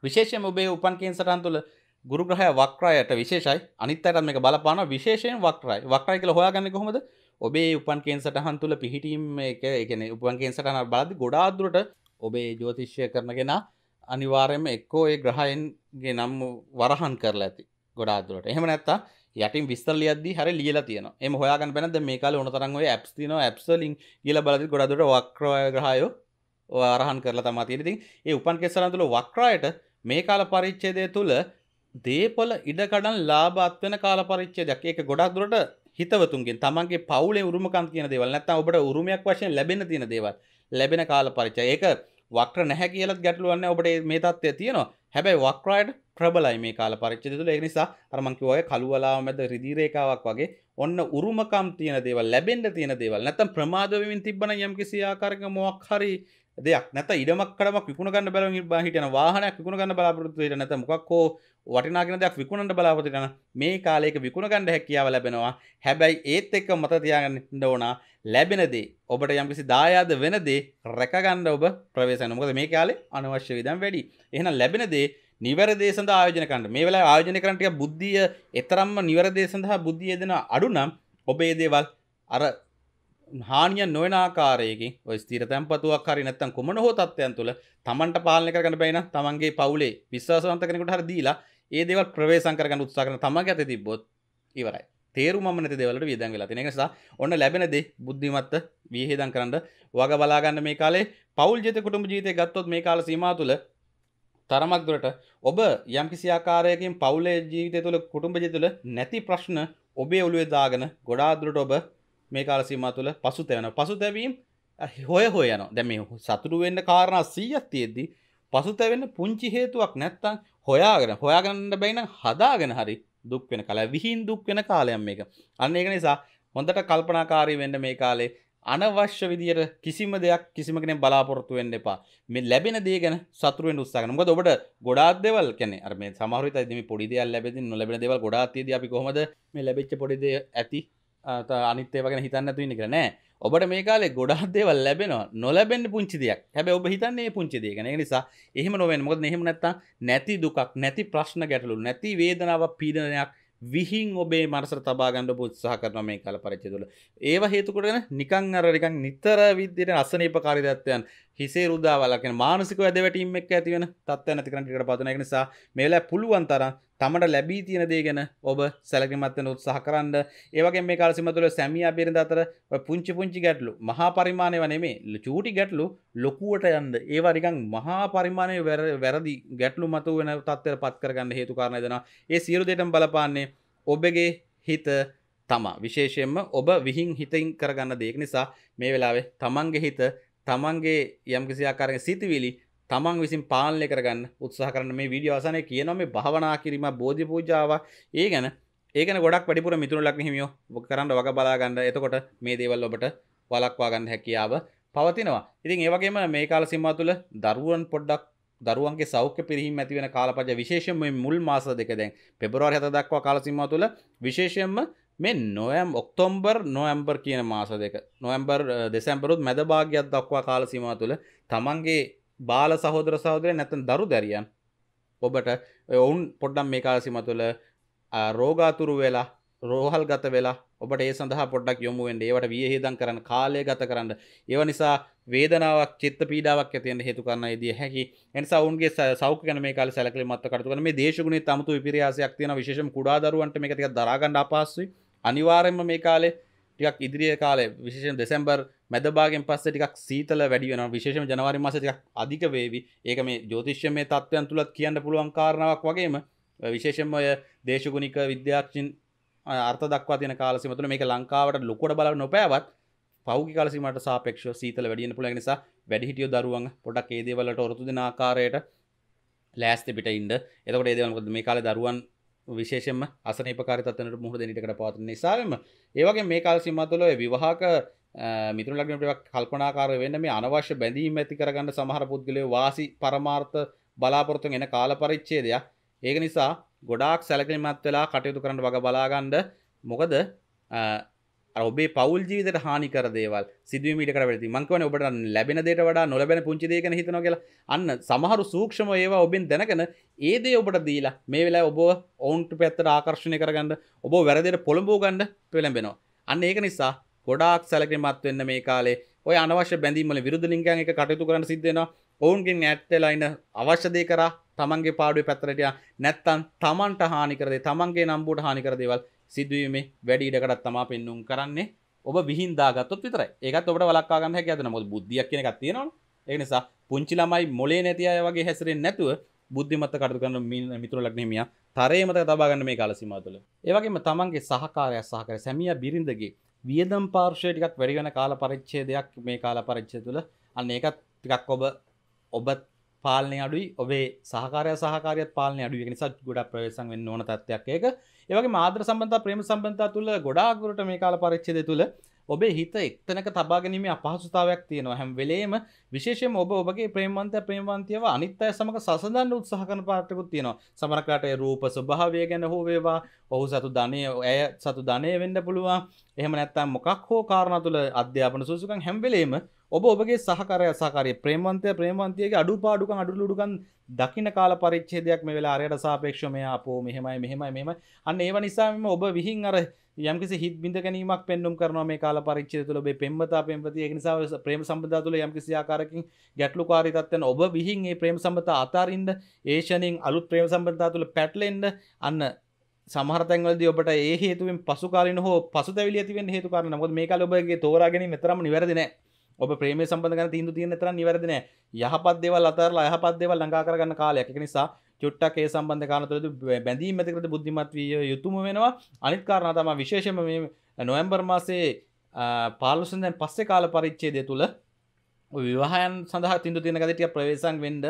විශේෂයෙන්ම ඔබේ උපන් කේන්සරයන් තුළ ගුරු ග්‍රහය වක්‍රයට විශේෂයි අනිත් අයටත් මේක බලපානවා විශේෂයෙන් වක්‍රයි වක්‍රයි කියලා හොයාගන්නේ කොහොමද ඔබේ උපන් කෙන් සටහන් තුළ පිහිටීම එක එකන උපන් කෙන් සටහන බලද ගොඩාදුරට ඔබේ ජෝතිශ්‍ය කරනගෙන අනිවාර්යම එක්කෝ ඒ ග්‍රහයන්ගේ නම් වරහන් කරලා ඇති ගොඩාදුරට එහෙම නැත්තා යටින් විස්තර ලියද්දි හරි ලියලා තියෙනවා එම හොයාගන්න බැනද මේ කාලේ ඕන තරම් ඔය ඇප්ස් තියෙනවා ඇප්ස් වලින් කියලා බලද්දි ගොඩාදුරට වක්‍රය ග්‍රහයෝ අරහන් කරලා තමයි තියෙන්නේ ඉතින් ඒ උපන් කෙස්සරන් තුළ වක්‍රයට මේ කාල පරිච්ඡේදය තුළ දේපොළ ඉඩකඩන් ලාභ අත්වෙන කාල පරිච්ඡේදයක් ඒක ගොඩක් දුරට හිතවතුන්ගෙන් තමන්ගේ පවුලේ උරුමකම් කියන දේවල් නැත්නම් ඔබට උරුමයක් වශයෙන් ලැබෙන තියෙන දේවල් ලැබෙන කාල පරිච්ඡය. ඒක වක්‍ර නැහැ කියලත් ගැටලුවක් නැහැ. ඔබට මේ தත්ත්වය තියෙනවා. හැබැයි වක්‍රයට ප්‍රබලයි මේ කාල පරිච්ඡේදය තුළ. ඒ නිසා අර මං කිව්වා වගේ කළුවලාව මැද රිදී රේඛාවක් වගේ ඔන්න උරුමකම් තියෙන දේවල්, ලැබෙන්න තියෙන දේවල් නැත්තම් ප්‍රමාද වෙමින් තිබ්බනම් යම් කිසි ආකාරයක මොවක් හරි දෙයක් නැත ඉඩමක් කරමක් විකුණ ගන්න බැල හිටන වාහනයක් විකුණ ගන්න බලාපොරොත්තුවයට නැත මොකක්කෝ වටිනාගෙන දෙයක් විකුණට බලාපොතිටන මේ කාලයක විකුණ ගණඩ හැකියාව ලැබෙනවා හැබැයි ඒත් එක්ක මතතියාගන්න ඕනා ලැබෙනදේ ඔබට යම්කිසි දායාද වෙනදේ රැකගන්න ඔබ ප්‍රවේශනකොද මේ කාලේ අනවශ්‍ය විදම් වැඩි එහෙන ලැබෙනදේ නිවැරදේ සඳ ආයෝජනකට මේ වෙලා ආයෝජන කරටය බුද්ධිය එතරම්ම නිවැරදේ සඳහා බුද්ධිය දෙෙන අඩුනම් ඔබේ දේවල් අර හානිය නොවන ආකාරයකින් ඔය ස්ථිර තැන්පතුවක් හරි නැත්නම් කොමන හෝ තත්ත්වයන් තුළ තමන්ට පාලනය කරගන්න බැරි නම් තමන්ගේ පවුලේ විශ්වාසවන්ත කෙනෙකුට හරි දීලා ඒ දේවල් ප්‍රවේශම් කරගන්න උත්සාහ කරන තමන්ගේ අතේ තිබ්බොත් ඉවරයි. තේරුමම නැති දේවල්වලට වියදම් වෙලා තියෙන නිසා ඔන්න ලැබෙන දේ බුද්ධිමත්ව විහිදම් කරන්න වග බලා ගන්න මේ කාලේ පවුල් ජීවිත කුටුම්බ ජීවිතය ගත්තොත් මේ කාල සීමාව තුළ තරමක් දුරට ඔබ යම්කිසි ආකාරයකින් පවුලේ ජීවිතය තුළ කුටුම්බ ජීවිත තුළ නැති ප්‍රශ්න ඔබේ ඔළුවේ දාගෙන ගොඩාක් දුරට ඔබ මේ කාලසීම තුළ පසු තැවන පසු තැවීම් හොය හොය යන දැම සතුරු වෙන්න කාරණ සීයක් තියෙද්දි පසු තැවෙන්න පුංචි හේතුවක් නැත්තං හොයාගෙන හොයාගන්න බැයින හදාගෙන හරි දුක් වෙන කලා විහින් දුක් වෙන කාලයම් මේක අන්න ඒක නිසා හොඳට කල්පනාකාරී වෙන්න මේ කාලේ අනවශ්‍ය විදියට කිසිම දෙයක් කිසිම කෙනෙක් බලාපොරොත්තු වෙන්න එපා. මේ ලැබෙන දේ ගැන සතුරු වෙන්න උත්සාහ කරන්න. මොකද ඔබට ගොඩාක් දේවල් කියන්නේ අර මේ සමහර විට මේ පොඩි දේවල් ලැබෙදී නොලැබෙන දේවල් ගොඩාක් තියදී අපි කොහොමද මේ ලැබෙච්ච පොඩි දේ ඇති අනිත්තේවගෙන හිතන්න තුන්න කරන ඔබට මේ කාලේ ගොඩාදේවල් ලැබෙන නොලැබෙන්න්න පුංචිදයක් හැබ ඔබ හිතන්නේ පුංචිදයගෙන නිසා එහම නොවෙන් මොද නෙම නැත්ත නැති දුකක් නැති ප්‍රශ්න ගැටලු නැති වේදනාව පීඩනයක් විහින් ඔබේ මරසර තබාගන්න පුත්සාහ කරන මේ කල පරච්ච තුළ ඒවා හේතුකරන නිකං අරරිකං නිතර විද්‍යයට අසනේප කාරිදත්වයන් හිසේ රුදාවලක මානසික වැදවැටීමක් ඇතිවෙන තත්ව නැතිකරට පතන නිසා මේලා පුළුවන්තරම් තමට ලැබී තියෙන දේ ගැන ඔබ සැලකිමත්වන උත්සාහ කරන්න ඒවගේ මේ කාලසිම තුළ සැමිය බිරිඳ අතර පුංචි පුංචි ගැටලු මහා පරිමාණය වනේ චූටි ගැටලු ලොකුවට යන්ද ඒවා නිකං මහා පරිමාණය වැරදි ගැටලු මතු වෙන තත්වර පත් කරගන්න හේතු කාරණ දෙෙන ඒ සියරු දෙටම් බලපාන්නේ ඔබගේ හිත තමා විශේෂයෙන්ම ඔබ විහින් හිතයින් කරගන්න දෙයක් නිසා මේ වෙලාවේ තමන්ගේ හිත තමන්ගේ යම්කිසි ආකාරයෙන් සිතිවිලි තමන් විසින් පාලනය කරගන්න උත්සාහ කරන මේ වීඩියෝ අවසානයේ කියනවා මේ භාවනා කිරීම බෝධි පූජාව ඒ ගැන ඒ ගැන ගොඩක් වැඩිපුර මිතුරු ලග්න හිමියෝ කරන්න වග බලා ගන්න. එතකොට මේ දේවල් ඔබට වළක්වා ගන්න හැකියාව පවතිනවා. ඉතින් ඒ වගේම මේ කාල සීමාව තුළ දරුවන් පොඩ්ඩක් දරුවන්ගේ සෞඛ්‍ය පිරිහීම ඇති වෙන කාලපජ විශේෂයෙන්ම මේ මුල් මාස දෙක දැන් පෙබරවාරි 7 දක්වා කාල සීමාව තුළ විශේෂයෙන්ම මේ නොවැම් ඔක්තෝම්බර් නොවැම්බර් කියන මාස දෙක නොවැම්බර් දෙසැම්බරුත් මැද භාගයක් දක්වා කාල සීමාව තුළ තමන්ගේ බාල සහෝදර සහෝදරය නැතන් දරු දැරියන් ඔබට ඔවුන් පොඩ්ඩම් මේ කාලසිම තුළ රෝගාතුරු වෙලා රෝහල් ගත වෙලා ඔබට ඒ සඳහා පොඩ්ඩක් යොමුුවෙන් ඒවට වියහිදන් කරන්න කාලය ගත කරන්න ඒව නිසා වේදනාවක් චිත්ත පීඩාවක් ඇතියන්න හේතු කරන්න දිය හැකි එනිසා ඔවුන්ගේ සෞඛ ගැන මේ කාල සැලකල මත් කරතුවන මේ දේශගුණේ තමතු විපිරියාසයක් තියෙන විශේෂම කුඩාදරුවන්ට මේකතික දරාගණ්ඩ අපාස්සුයි අනිවාරෙන්ම මේ කාලේ ටික් ඉදිරිිය කාලේ විශේෂෙන් දෙසැම්බර් මැදබාගෙන් පස්ස ටික් සීතල වැඩි වෙන විශේෂම ජනවාරි මසතික් අධික වේවි ඒක මේ ජෝතිශ්‍ය මේ තත්ත්වයන් තුළත් කියන්න පුළුවන් කාරණාවක් වගේම විශේෂම ඔය දේශගුණික විද්‍යාක්ෂින් අර්ථ දක්වා තින කාලසිමතුන මේක ලංකාවට ලොකොට බල නොපෑවත් පෞගි කාලසිමට සාපේක්ෂ සීතල වැඩියන පුළ නිසා වැඩිහිටියෝ දරුවන් පොඩක් ඒදේවලට ඔරතු දෙන ආකාරයට ලෑස්ත පිට ඉන්ඩ එතකොට ඒදවලකොද මේ කාල දරුවන් විශේෂම අසනපකාරතනට මුහුණ දෙනිටකට පවත්න නිසාම ඒවගේ මේ කාල් සිම්මතුල විවාහක මිතුර ලගනටක් කල්පනාකාර වෙන්න මේ අනවශ්‍ය බැඳීම ඇති කරගන්න සමහර පුද්ගලය වාසි පරමාර්ථ බලාපොරතුන් එන කාල පරිච්චේදයක් ඒක නිසා ගොඩාක් සැලකිලිමත් වෙලා කටයුතු කරන්න වග බලාගන්ඩ මොකද ඔබේ පවල් ජීවිතට හානිකර දේවල් සිදුවීමට කරවැති මංකවන ඔබට ලැබෙන දේට වඩා නොලබැන පුංචි දෙයකන හිතන කියලා අන්න සමහරු සූක්ෂම ඒවා ඔබෙන් දැනගෙන ඒදේ ඔබට දීලා මේ වෙලා ඔබ ඔවුන්ට පැත්තට ආකර්ශණය කරගන්න ඔබ වැරදිට පොළඹෝ ගන්න පෙළඹෙනවා අන්න ඒක නිසා ගොඩාක් සැලකිමත් වෙන්න මේ කාලේ ඔය අනවශ්‍ය බැඳීමල විරුද්ධ ලිංගයන් එක කටයුතු කරන්න සිද්ධෙනවා ඔවුන්ගෙන් ඇත්තලයින අවශ්‍ය දේ කරා තමන්ගේ පාඩුවේ පැත්තටටිය නැත්තම් තමන්ට හානිකරදේ තමන්ගේ නම්බුවට හානිකර දේවල් සිදුවීමේ වැඩි ඉඩකටත් තමා පෙන්නුම් කරන්නේ ඔබ විහින්දාගත්තොත් විතරයි ඒකත් ඔබට වලක්වා ගන්න හැකියි අද මොකද බුද්ධියක් කියන එකක් තියෙනවනේ ඒ නිසා පුංචි ළමයි මොලේ නැති අය වගේ හැසිරෙන්නේ නැතුව බුද්ධිමත්ව කටයුතු කරන මිතුරලක් නෙමෙයියා තරේ මත තබා ගන්න මේ කාල සීමාව තුළ ඒ වගේම තමන්ගේ සහකාරයා සහකාරය සැමියා බිරිඳගේ වියදම් පාර්ශ්වය ටිකක් වැඩි වෙන කාල පරිච්ඡේදයක් මේ කාල පරිච්ඡේදය තුළ අන්න ඒකත් ටිකක් ඔබ ඔබ පාලනය අඩුයි ඔබේ සහකාරය සහකාරියත් පාලනය අඩුයි නිසා ගොඩක් ප්‍රවේශම් වෙන්න ඕන තත්ත්වයක් ඒක ඒවගේ මාද්‍ර සම්බන්ධ ප්‍රේම සම්බන්ධතා තුළ ගොඩාගුරට මේ කාල පරිච්චේද තුළ ඔබේ හිත එක්තනක තබා ගැනීම අපහසුතාවයක් තියෙනවා හැම් වෙලේම විශේෂයෙන් ඔබ ඔබගේ ප්‍රේමන්තය ප්‍රේමන්තයව අනිත් අය සමඟ සසඳන්න උත්සාහ කරන පාටකුත් තියෙනවා සමරකට රූප ස්වභාවය ගැන හෝ වේවා ඔහු සතු ධනය ඇය සතු ධනය වෙන්න පුළුවන් එහෙම නැත්තම් මොකක් හෝ කාරණ තුළ අධ්‍යාපන සුසුකන් හැම්වෙලේම ඔබ ඔබගේ සහකරය සහකාරය ප්‍රේමන්තය ප්‍රේමන්තියගේ අඩු පාඩුකන් අඩුලුඩුකන් දකින කාල පරිච්චේදයක් මේ වෙලා අරයට සාපේක්ෂ මෙයා අපෝ මෙහෙමයි මෙහෙමයි මෙම අන්න ඒව නිසාම ඔබ විහින් අර යම්කිසි හිත් බිඳ ගැනීමක් පෙන්නුම් කරන මේ කාල පරිච්චේ තුළ ඔබේ පෙම්මතා පෙම්පති ඒක නිසා ප්‍රේම සම්බන්ධතා තුළ යම්කිසි ආකාරකින් ගැටලුකාරී තත්ත්වයන් ඔබ විහින් මේ ප්‍රේම සම්බන්ධතා අතාරින්න ඒ ෂණින් අලුත් ප්‍රේම සම්බන්ධතා තුළ පැටලෙන්න අන්න සමහරතැන්වලද ඔබට ඒ හේතුවෙන් පසුකාලින හෝ පසුතැවිලි ඇතිවෙන හේතු කාරණා මොකද මේ කාලේ ඔබගේ තෝරා ගැනීම මෙතරම් නිවැරදි නෑ ඔබ ප්‍රේම සම්බඳ තිීන්දු තියෙන තර නිවැරදින යහපත් දෙවල් අතරලා යහපත් දෙවල් ලංකා කරගන්න කාලයක් එක නිසා චුට්ටක් ඒ සම්බන්ධ කාලතුරද බැඳීම් ඇතිකරට බුද්ධිමත් විය යුතුම වෙනවා අනිත් කාරණ තම විශේෂම නොවම්බර් මාසේ පාලුසඳැන් පස්සේ කාල පරිච්චේදය තුළ විවාහයන් සඳහ තින්දු තියෙන ගතිය ප්‍රවේශම් වෙන්න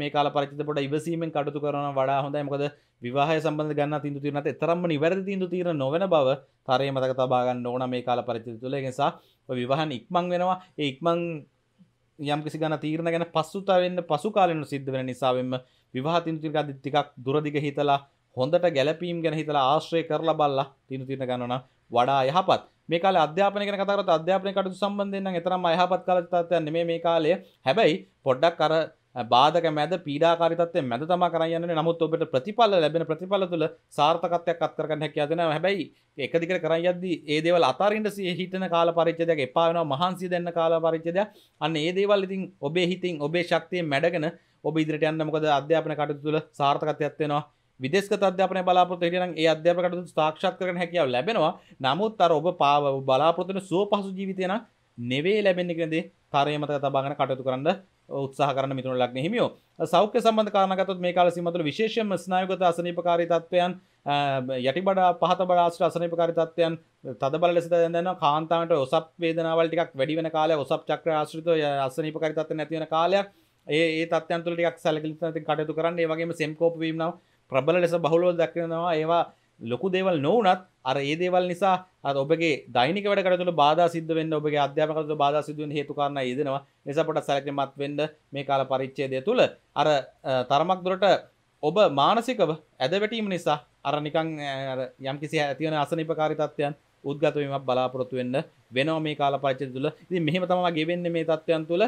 මේ කාල පරිච්ඡේද පොඩ ඉවසීමෙන් කටයුතු කරන වඩා හොඳයි මොකද විවාහය සම්බන්ධ ගන්න තින්දු තීරණත් තරම්ම නිවැරදි තින්දු තීරණ නොවන බව තරයේ මතක තබා ගන්න ඕන මේ කාල පරිච්ඡේද තුළ ඒ නිසා ඔය විවාහන ඉක්මන් වෙනවා ඒ ඉක්මන් යම් කිසි ගන්න තීරණ ගැන පස්සුතා වෙන්න පසු කාලෙන සිද්ධ වෙන නිසාවෙන්ම විවාහ තින්දු තීරණ ටිකක් දුරදිග හිතලා හොඳට ගැලපීම් ගැන හිතලා ආශ්‍රය කරලා බලලා තින්දු තීරණ ගන්නවා වඩා යහපත් මේ කාලේ අධ්‍යාපනය ගැන කතා කරත් අධ්‍යාපනය කටයුතු සම්බන්ධයෙන් නම් එතරම් අයහපත් කාල තත්ත්වයක් නෙමෙයි මේ කාලය. හැබැයි පොඩ්ඩක් අර බාධක මැද පීඩාකාරී තත්ත්වයෙන් මැද තමා කරන් යන්නේ. නමුත් ඔබට ප්‍රතිඵල ලැබෙන ප්‍රතිඵල තුල සාර්ථකත්වයක් අත් කරගන්න හැකියාව දෙනවා. හැබැයි ඒක දිගට කරන් යද්දී ඒ දේවල් අතාරින්න හිතන කාල පරිච්ඡේදයක් එපා වෙනවා. මහන්සිය දෙන්න කාල පරිච්ඡේදයක්. අන්න ඒ දේවල් ඉතින් ඔබේ හිතින් ඔබේ ශක්තියෙන් මැඩගෙන ඔබ ඉදිරියට යන්න මොකද අධ්‍යාපන කටයුතු තුල සාර්ථකත්වයක් වෙනවා. විදෙස්ගත අධ්‍යාපනය බලාපොරොත්තු හිටියනම් ඒ අධ්‍යාපන කටයුතු සාක්ෂාත් කරගන්න හැකියාව ලැබෙනවා. නමුත් අර ඔබ බලාපොරොත්තු වෙන සුවපහසු ජීවිතය නම් නෙවෙයි ලැබෙන්නේ කියන දේ තරය මතක තබාගෙන කටයුතු කරන්න උත්සාහ කරන මිතුරු ලග්න හිමියෝ. සෞඛ්‍ය සම්බන්ධ කාරණා ගත්තොත් මේ කාලේ සීමා තුළ විශේෂයෙන්ම ස්නායුගත අසනීපකාරී තත්ත්වයන් යටිබඩ පහත බඩ ආශ්‍ර අසනීපකාරී තත්ත්වයන් තදබල ලෙස දැනෙනවා. කාන්තාවන්ට ඔසප් වේදනාවල් ටිකක් වැඩි වෙන කාලය ඔසප් චක්‍ර ආශ්‍රිතව අසනීපකාරී තත්ත්ව නැති වෙන කාලයක් ඒ ඒ තත්යන් තුළ ටිකක් සැලකිලි තත්ත්වයෙන් කටයුතු කරන්න. ඒ වගේම සෙම්කෝප වීම නම් ප්‍රබල ලෙස බහුලව දක්වනවා ඒවා ලොකු දේවල් නොවනත් අර ඒ දේවල් නිසා අර ඔබගේ දෛනික වැඩ කටයුතු බාධා සිද්ධ වෙන්න ඔබගේ අධ්‍යාපන කටයුතු බාධා සිද්ධ වෙන්න හේතු කාරණා යෙදෙනවා නිසා පොඩක් සැලකිලිමත් වෙන්න මේ කාල පරිච්ඡේදය තුළ අර තරමක් දුරට ඔබ මානසිකව ඇදවැටීම නිසා අර නිකං යම් කිසි ඇතිවන අසනිපකාරිතත්වයන් උද්ගතවීමක් බලාපොරොත්තු වෙන්න වෙනවා මේ කාල පච්ච තුළ ඉතින් මෙහෙම තමයි ගෙවෙන්නේ මේ තත්ත්වයන් තුළ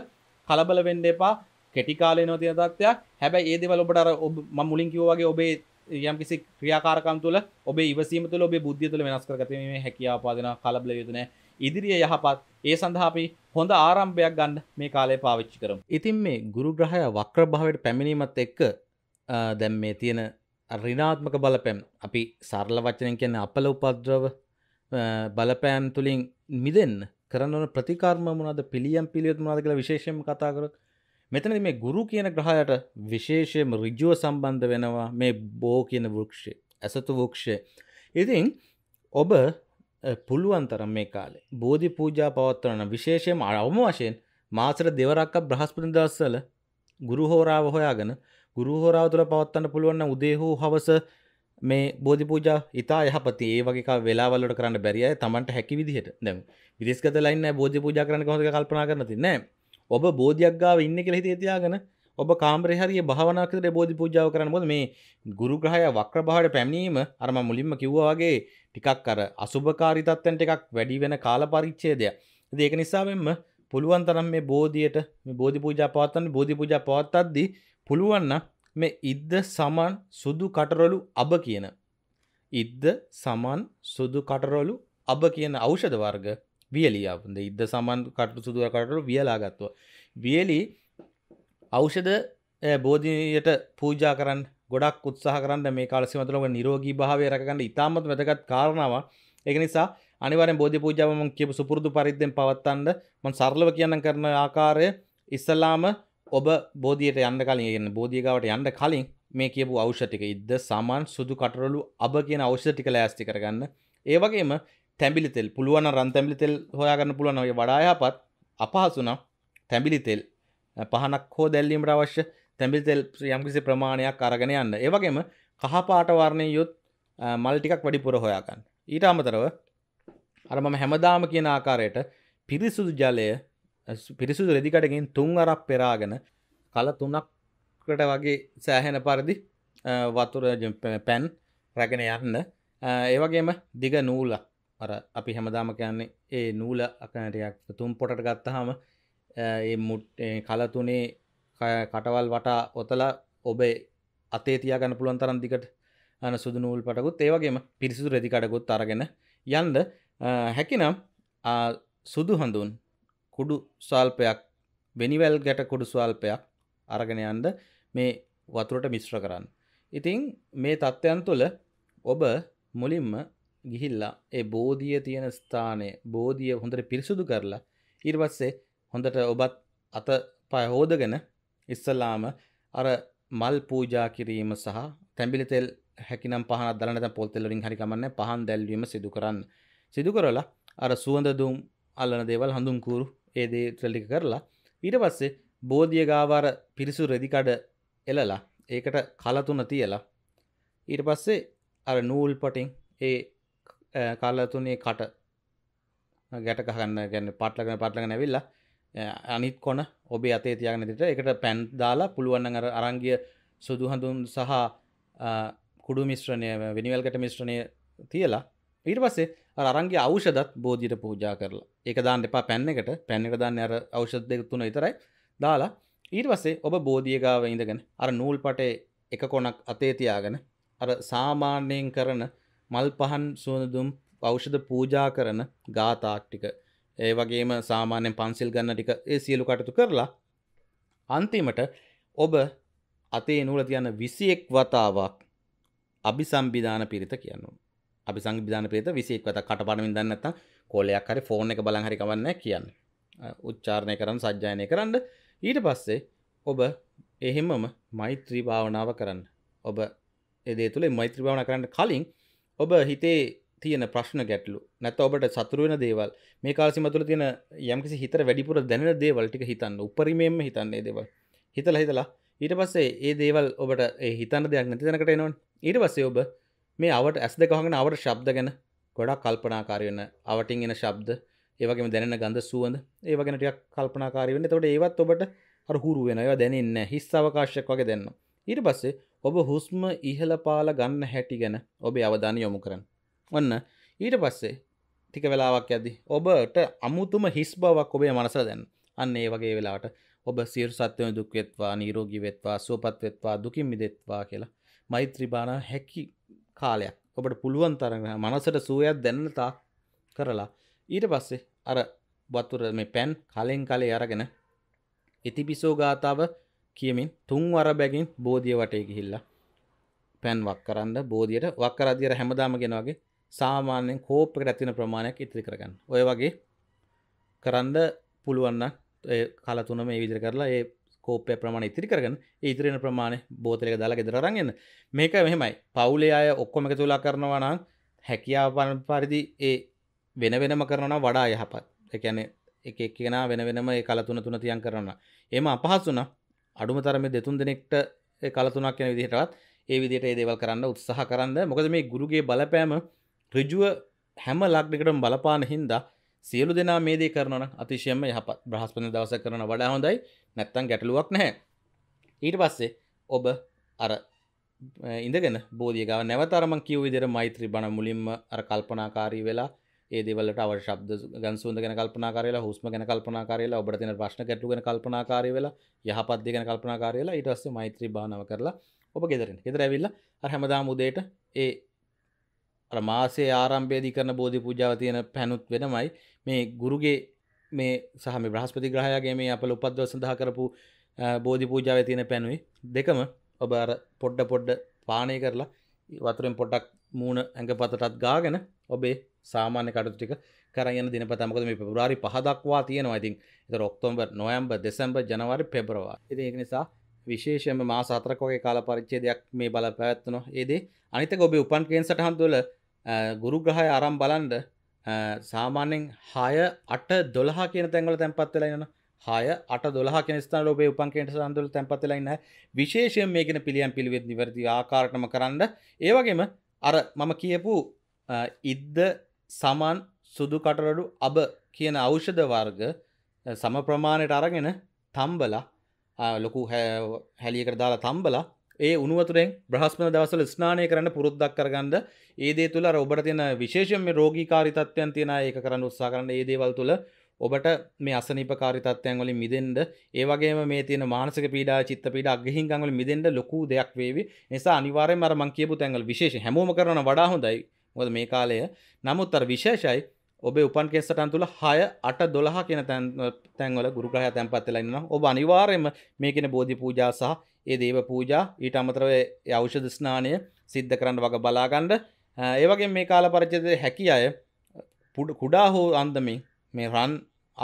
කලබල වෙන්න එපා කෙටිකාලයනව තියෙන තත්වයක් හැබැයි ඒ දෙවල් ඔබට අර මම මුලින් කිව්වා වගේ ඔබේ යම් කිසි ක්‍රියාකාරකම් තුළ ඔබේ ඉවසීම තුළ ඔබේ බුද්ධිය තුළ වෙනස් කර ගැනීමේ හැකියාව පාදන කලබල යුතු නැහැ ඉදිරිය යහපත් ඒ සඳහා අපි හොඳ ආරම්භයක් ගන්න මේ කාලය පාවිච්චි කරමු. ඉතින් මේ ගුරු ග්‍රහය වක්‍ර භාවයට පැමිණීමත් එක්ක දැන් මේ තියෙන ඍණාත්මක බලපෑම් අපි සරල වචනෙන් කියන්නේ අපල උපද්‍රව බලපෑම් තුලින් මිදෙන්න කරන ප්‍රතිකාරම මොනවද පිළියම් පිළියොත් මොනවද කියලා විශේෂයෙන්ම කතා කරොත් මෙතනද මේ ගුරු කියන ග්‍රහයට විශේෂයම රිජ්ජුව සම්බන්ධ වෙනවා මේ බෝ කියන වෘක්ෂය ඇසතු වෘක්ෂය ඉතින් ඔබ පුළුවන් තරම් මේ කාලේ බෝධි පූජා පවත්වන විශේෂයම අවම වශයෙන් මාසර දෙවරක්ක බ්‍රහස්පති දස්සල ගුරු හෝරාව හොයාගෙන ගුරු හෝරාව තුළ පවත්වන්න පුළුවන් උදේ හෝ හවස මේ බෝධි පූජා ඉතා යහපති ඒ වගේ වෙලාවලට කරන්න බැරිය තමන්ට හැකි විදිහට දැම් විදෙස්ගත ලයින්න බෝධි පූජා කරන්න කොහොද කල්පනා කරනති නෑ ඔබ බෝධයක්ගාව ඉන්න කෙ හිතේ තියාගෙන ඔබ කාම්රේ හරිය භාවනාකරේ බෝධි පූජාව කරන්න බොද මේ ගුරු ග්‍රහය වක්‍ර බහට පැමිණීම අරම මුලින්ම කිව්වාගේ ටිකක් අර අසුභකාරිතත්වන්ට එකක් වැඩි වෙන කාල පරිච්ඡේදය. ඒක නිසාවෙන්ම පුළුවන් තරම් මේ බෝධියට මේ බෝධි පූජා පවත්වන්න බෝධි පූජා පවත්වද්දී පුළුවන් නම් මේ ඉද්ද සමන් සුදු කටරොළු අබ කියන ඉද්ද සමන් සුදු කටරොළු අබ කියන ඖෂධ වර්ග වියලියද ඉද සමන් කටු සුදුවකටු වියලාගත්ව. වියලි අෞෂද බෝධීයට පූජා කරන්න ගොඩක් උත්සාහ කරන්න මේ කාලසිමතුළම නිරෝගී භාවය රකගන්න ඉතාමත් වැදගත් කාරණාව ඒක නිසා අනිවාරෙන් බෝධි පූජාවම කියපු සුපුරුදු පරිද්දෙන් පවත්තන්න මන් සරලව කියන්න කරන ආකාරය ඉස්සලාම ඔබ බෝධියට යන්න කලින් ගන්න බෝධියගාවට යන්න කලින් මේ කියපු අවෂ ටික ඉද සමන් සුදු කටරලු අබ කියන අවෂ ටික ලෑස්ති කරගන්න ඒවගේම තැබිලි තෙල් පුළුවන් රන් තැබිලි තෙල් හොයාගන්න පුළුවන් ඔය වඩායාපත් අපහසුනම් තැබිලි තෙල් පහනක් හෝ දැල්ලීමට අවශ්‍ය තැබිලි තෙල් යම්කිසි ප්‍රමාණයක් අරගෙන යන්න ඒවගේම කහපාට වර්ණය යුත් මල් ටිකක් වැඩිපුර හොයාගන්න ඊට අමතරව අර මම හැමදාම කියන ආකාරයට පිරිසුදු ජලය පිරිසුදු රෙදිකටකින් තුන් අරක් පෙරාගෙන කල තුනක්කට වගේ සෑහෙන පරිදි වතුර පැන් රැගෙන යන්න ඒවගේම දිග නූලක් අර අපි හැමදාම කියන්නේ ඒ නූල අකනටයක් තුම් පොටට ගත්තහම ඒ මුට් කලතුනේ කටවල් වටා ඔතලා ඔබේ අතේ තියාගන්න පුළුවන් තරම් දිකට අන සුදු නූල් පටකුත් ඒ වගේම පිරිසිදු රෙදිකඩකුත් අරගෙන යන්ද හැකිනම් සුදු හඳුන් කුඩු ස්වල්පයක් වෙනිවැල් ගැට කුඩු ස්වල්පයක් අරගෙන යන්ද මේ වතුරට මිශ්‍ර කරන්න. ඉතින් මේ තත්ත්වයන් තුළ ඔබ මුලින්ම ගිහිල්ලා ඒ බෝධිය තියෙන ස්ථානය බෝධිය හොඳට පිරිසුදු කරලා ඉර්වස්සේ හොඳට ඔබත් අත පය හෝදගෙන ඉස්සල්ලාම අර මල් පූජා කිරීම සහ තැඹිලි තෙල් හැකිනම් පහන දලන තැන් පොල් තෙල් වලින් හරි කමන්නේ පහන් දැල්වීම සිදු කරන්න. සිදු කරලා අර සුවඳ දුම් අල්ලන දේවල් හඳුන් කూరు ඒ දේ ත්‍රිලික කරලා ඊට පස්සේ බෝධිය ගාව අර පිරිසු රෙදි කඩ එලලා ඒකට කලතුන තියලා ඊට පස්සේ අර නූල් පටින් ඒ කලතුනේ කට ගැට ගහන්න ගැන්න පටලගෙන පටලගෙන ඇවිල්ලා අනිත් කොන ඔබේ අතේ තියාගෙන දෙට එකට පැන් දාලා පුළුවන් අර අරංගිය සුදු හඳුන් සහ කුඩු මිශ්‍රණය විනිවල්කට මිශ්‍රණය තියලා ඊට පස්සේ අරංගේ අවෂදත් බෝධිට පූජා කරලා ඒක දාන්න එපා පැන්න එකට පැන්න එක දාන්න අර අවෂද දෙක තුන විතරයි දාලා ඊට පස්සේ ඔබ බෝධියගාව ඉඳගෙන අර නූල් පටේ එක කොනක් අතේ තියාගෙන අර සාමාන්‍යයෙන් කරන මල් පහන් සුවඳදුම් පෞෂධ පූජා කරන ගාතාක්ටික ඒ වගේම සාමාන්‍යෙන් පන්සිල් ගන්න ටික ඒ සියලු කටතු කරලා අන්තිමට ඔබ අතේ නූල තියන්න විසියෙක් වතාවක් අභි සම්බිධාන පිරිත කියන්නු අපි සංවිධාන පිරිත විසියෙක් වත කටපඩමින් දන්න නැත්තම් කෝලයක් හරි ෆෝන් එක බලන් හරි කවන්න කියන්න උච්චාරණය කරන්න සජ්ජායනය කරන්න ඊට පස්සේ ඔබ එහෙමම මෛත්‍රී භාවනාව කරන්න ඔබ එදේ තුළේ මෛත්‍රී භාවනා කරන්න කලින් ඔබ හිතේ තියෙන ප්‍රශ්න ගැටලු නැත ඔබට සතුරුවෙන දේවල් මේ කාසිම තුළ තියෙන යම්කිසි හිතර වැඩිපුර දැනෙන දේවල් ටික හිතන්න උපරිමයෙන්ම හිතන්නේ දේවල් හිතලා හිතලා ඊට පස්සේ ඒ දේවල් ඔබට ඒ හිතන්න දෙයක් නැති තැනකට එනවා ඊට පස්සේ ඔබ මේ අවට ඇස් දෙක අහගෙන අවට ශබ්ද ගැන ගොඩක් කල්පනාකාරී වෙන අවටින් එන ශබ්ද ඒ වගේම දැනෙන ගඳ සුවඳ ඒව ගැන ටිකක් කල්පනාකාරී වෙන්න එතකොට ඒවත් ඔබට අර හුරු වෙන ඒවා දැනෙන්නේ නැහැ හිස් අවකාශයක් වගේ දැනෙනවා ඊට පස්සේ ඔබ හුස්ම ඉහළ පාල ගන්න හැටි ගැන ඔබේ අවධානය යොමු කරන්න. ඔන්න ඊට පස්සේ ටික වෙලාවක් ඇදදි ඔබට අමුතුම හිස් බවක් ඔබේ මනස දැන් අන්න ඒ වගේ වෙලාට ඔබ සීර සත්‍යය දුක්වෙත්වා නීරෝගී වෙත්වා සුවපත්වෙත්වා දුකින් මිදෙත්වා කියලා මෛත්‍රීබාන හැකි කාලයක් ඔබට පුළුවන් තරග මනසට සූයක් දැන්නතා කරලා ඊට පස්සේ අර බතුර මේ පැන් කලෙන් කලේ අරගෙන ඉතිබිසෝ ගාතාව කියමින් තුන් වර බැගින් බෝධිය වටේ ගිහිල්ලා පැන් වක් කරන්න බෝධියට වක් කර අධියර හැමදාම ගෙන වගේ සාමාන්‍යයෙන් කෝප්පකට ඇතින ප්‍රමාණයක් ඉතිරි කරගන්න ඔය වගේ කරන්න පුළුවන්න කලතුන මේ විදිර කරලා ඒ කෝපය ප්‍රමාණ ඉතිරි කරගන්න ඉතිරෙන ප්‍රමාණය බෝතලක දාලා ගෙදර රංගන්න මේක මෙහෙමයි පවුලේ අය ඔක්කොම එක තුලා කරනවා නම් හැකියාවන් පරිදි ඒ වෙන වෙනම කරනවා වඩා යහපත් එකැන එක එක්කෙනා වෙන වෙනම ඒ කලතුන තුන තියන් කරන්න එම අපහසුනා අඩුම තරමේ දෙතුන් දෙනෙක්ට කල තුනක් යන විදිහටවත් ඒ විදිහට ඒ දේවල් කරන්න උත්සාහ කරන්න මොකද මේ ගුරුගේ බලපෑම ඍජුව හැම ලග්නකටම බලපාන හින්දා සියලු දෙනා මේ දේ කරනවා නම් අතිශයම යහපත් බ්‍රහස්පති දවසක් කරන වඩා හොඳයි නැත්තම් ගැටලුවක් නැහැ ඊට පස්සේ ඔබ අර ඉඳගෙන බෝධිය ගාව නැවතරම කිව් විදිහට මෛත්‍රී බණ මුලින්ම අර කල්පනාකාරී වෙලා ඒ දෙවලට අව ශබ්ද ගන්සුන්ද ගැන කල්පනා කරලා හුස්ම ගැන කල්පනා කරලා ඔබට තියෙන ප්‍රශ්න ගැටලු ගැන කල්පනා කාරය වෙලා යහපත් දේ ගැන කල්පනා කරලා ඊට පස්සේ මෛත්‍රී භාවනාව කරලා ඔබ ගෙදරින් ගෙදර ඇවිල්ලා අර හැමදාම උදේට ඒ අර මාසේ ආරම්භයේදී කරන බෝධි පූජාව තියෙන පැනුත් වෙනමයි මේ ගුරුගේ මේ සහ මේ බ්‍රහස්පති ග්‍රහයාගේ මේ අපල උපද්දව සඳහා කරපු බෝධි පූජාවේ තියෙන පැනුයි දෙකම ඔබ අර පොඩ්ඩ පොඩ්ඩ පානය කරලා වතුරෙන් පොඩක් මූණ ඇඟපතටත් ගාගෙන ඔබේ සාමාන්‍ය කටයුතු ටික කරන් යන දිනපතා මොකද මේ පෙබරවාරි 5 දක්වා තියෙනවා. ඉතින් ඒතර ඔක්තෝබර්, නොවැම්බර්, දෙසැම්බර්, ජනවාරි, පෙබරවාරි. ඉතින් ඒක නිසා විශේෂයෙන්ම මාස 4ක වගේ කාල පරිච්ඡේදයක් මේ බල පැවැත්වෙනවා. ඒ දේ අනිතක ඔබේ උපන් කේන් සටහන් තුළ ගුරු ග්‍රහය ආරම්භ බලන්න සාමාන්‍යයෙන් 6 8 12 කියන තැන්වල තැන්පත් වෙලා ඉන්නවා. හය අට දොලා කෙනස්ථාන ඔබේ උපන්කෙන්ට සඳුල තැන්පතලයින්න විශේෂයෙන් මේකෙන පිළියම් පිළිවෙත් නිවැරදි ආකාරටම කරන්න ඒවගේම අර මම කියපු ඉද්ද සමන් සුදු කටරඩු අබ කියන ඖෂධ වර්ග සම ප්‍රමාණයට අරගෙන තම්බලා ලොකු හැලියකට දාලා තම්බලා ඒ උනුවතුරෙන් බ්‍රහස්පන දවසල ස්නානය කරන්න පුරුද්දක් කරගන්න ඒදේ තුළ ඔබට තියෙන විශේෂම රෝගීකාරිතත්වයන් තියෙන ඒක කරන්න උත්සා කරන්න ඒ දේවල් තුළ ඔබට මේ අසනීපකාරිතත්වයන් වලින් මිදෙන්න ඒ වගේම මේ තියෙන මානසික පීඩා චිත්ත පීඩා අගහිංගන් වලින් මිදෙන්න ලොකු දෙයක් වේවි. නිසා අනිවාර්යයෙන්ම අර මම කියපු තැන්වල විශේෂ හැමෝම කරනවා වඩා හොඳයි. මොද මේ කාලය නමුත් අර විශේෂයි ඔබ උපන් කෙස්සටන් තුළ හය අට දොළහ කියන තැන් තැන්වල ගුරුග්‍රහය තැන්පත්වෙලන්න ඔබ අනිවාර්යම මේකෙන බෝධි පූජා සහ ඒ දේව පූජා ඊට අමතරව යෞෂධ ස්නානය සිද්ධ කරන්න වග බලාගණ්ඩ ඒවගේ මේ කාල පරිචද හැකි අය කුඩා හෝ අන්දමින් මේ රන්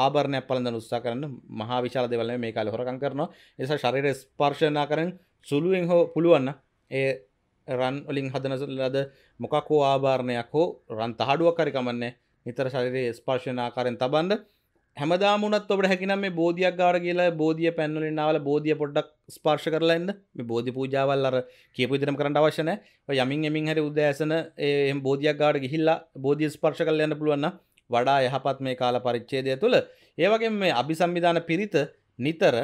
ආරණය පලඳ උත්සා කරන්න මහා විශාල දෙවල මේ කාල හොරකන් කරනවා එස ශරිර ස්පර්ශනා කරන සුළුවෙන් හෝ පුළුවන්න ඒ රන් ඔලින් හදන ලද මොකක් හෝ ආභාරණයක් හෝ රන් තහඩුවක් හරි කමන්නේ නිතර ශරීරයේ ස්පර්ශන ආකාරයෙන් තබන්න හැමදාමුණත් ඔබට හැකිනම් මේ බෝධියක් ගාර කියලා බෝධිය පැන්වලින් නාවල බෝධිය පොඩ්ඩක් ස්පර්ශ කරලා එන්න මේ බෝධි පූජාවල් අර කියපු විදිහටම කරන්න අවශ්‍ය නැහැ. ඔය යමින් යමින් හරි උදෑසන එහෙම බෝධියක් ගාවට ගිහිල්ලා බෝධිය ස්පර්ශ කරලා යන්න පුළුවන් නම් වඩා යහපත් මේ කාල පරිච්ඡේදය තුළ ඒ වගේම මේ අභිසම්බිදාන පිරිත නිතර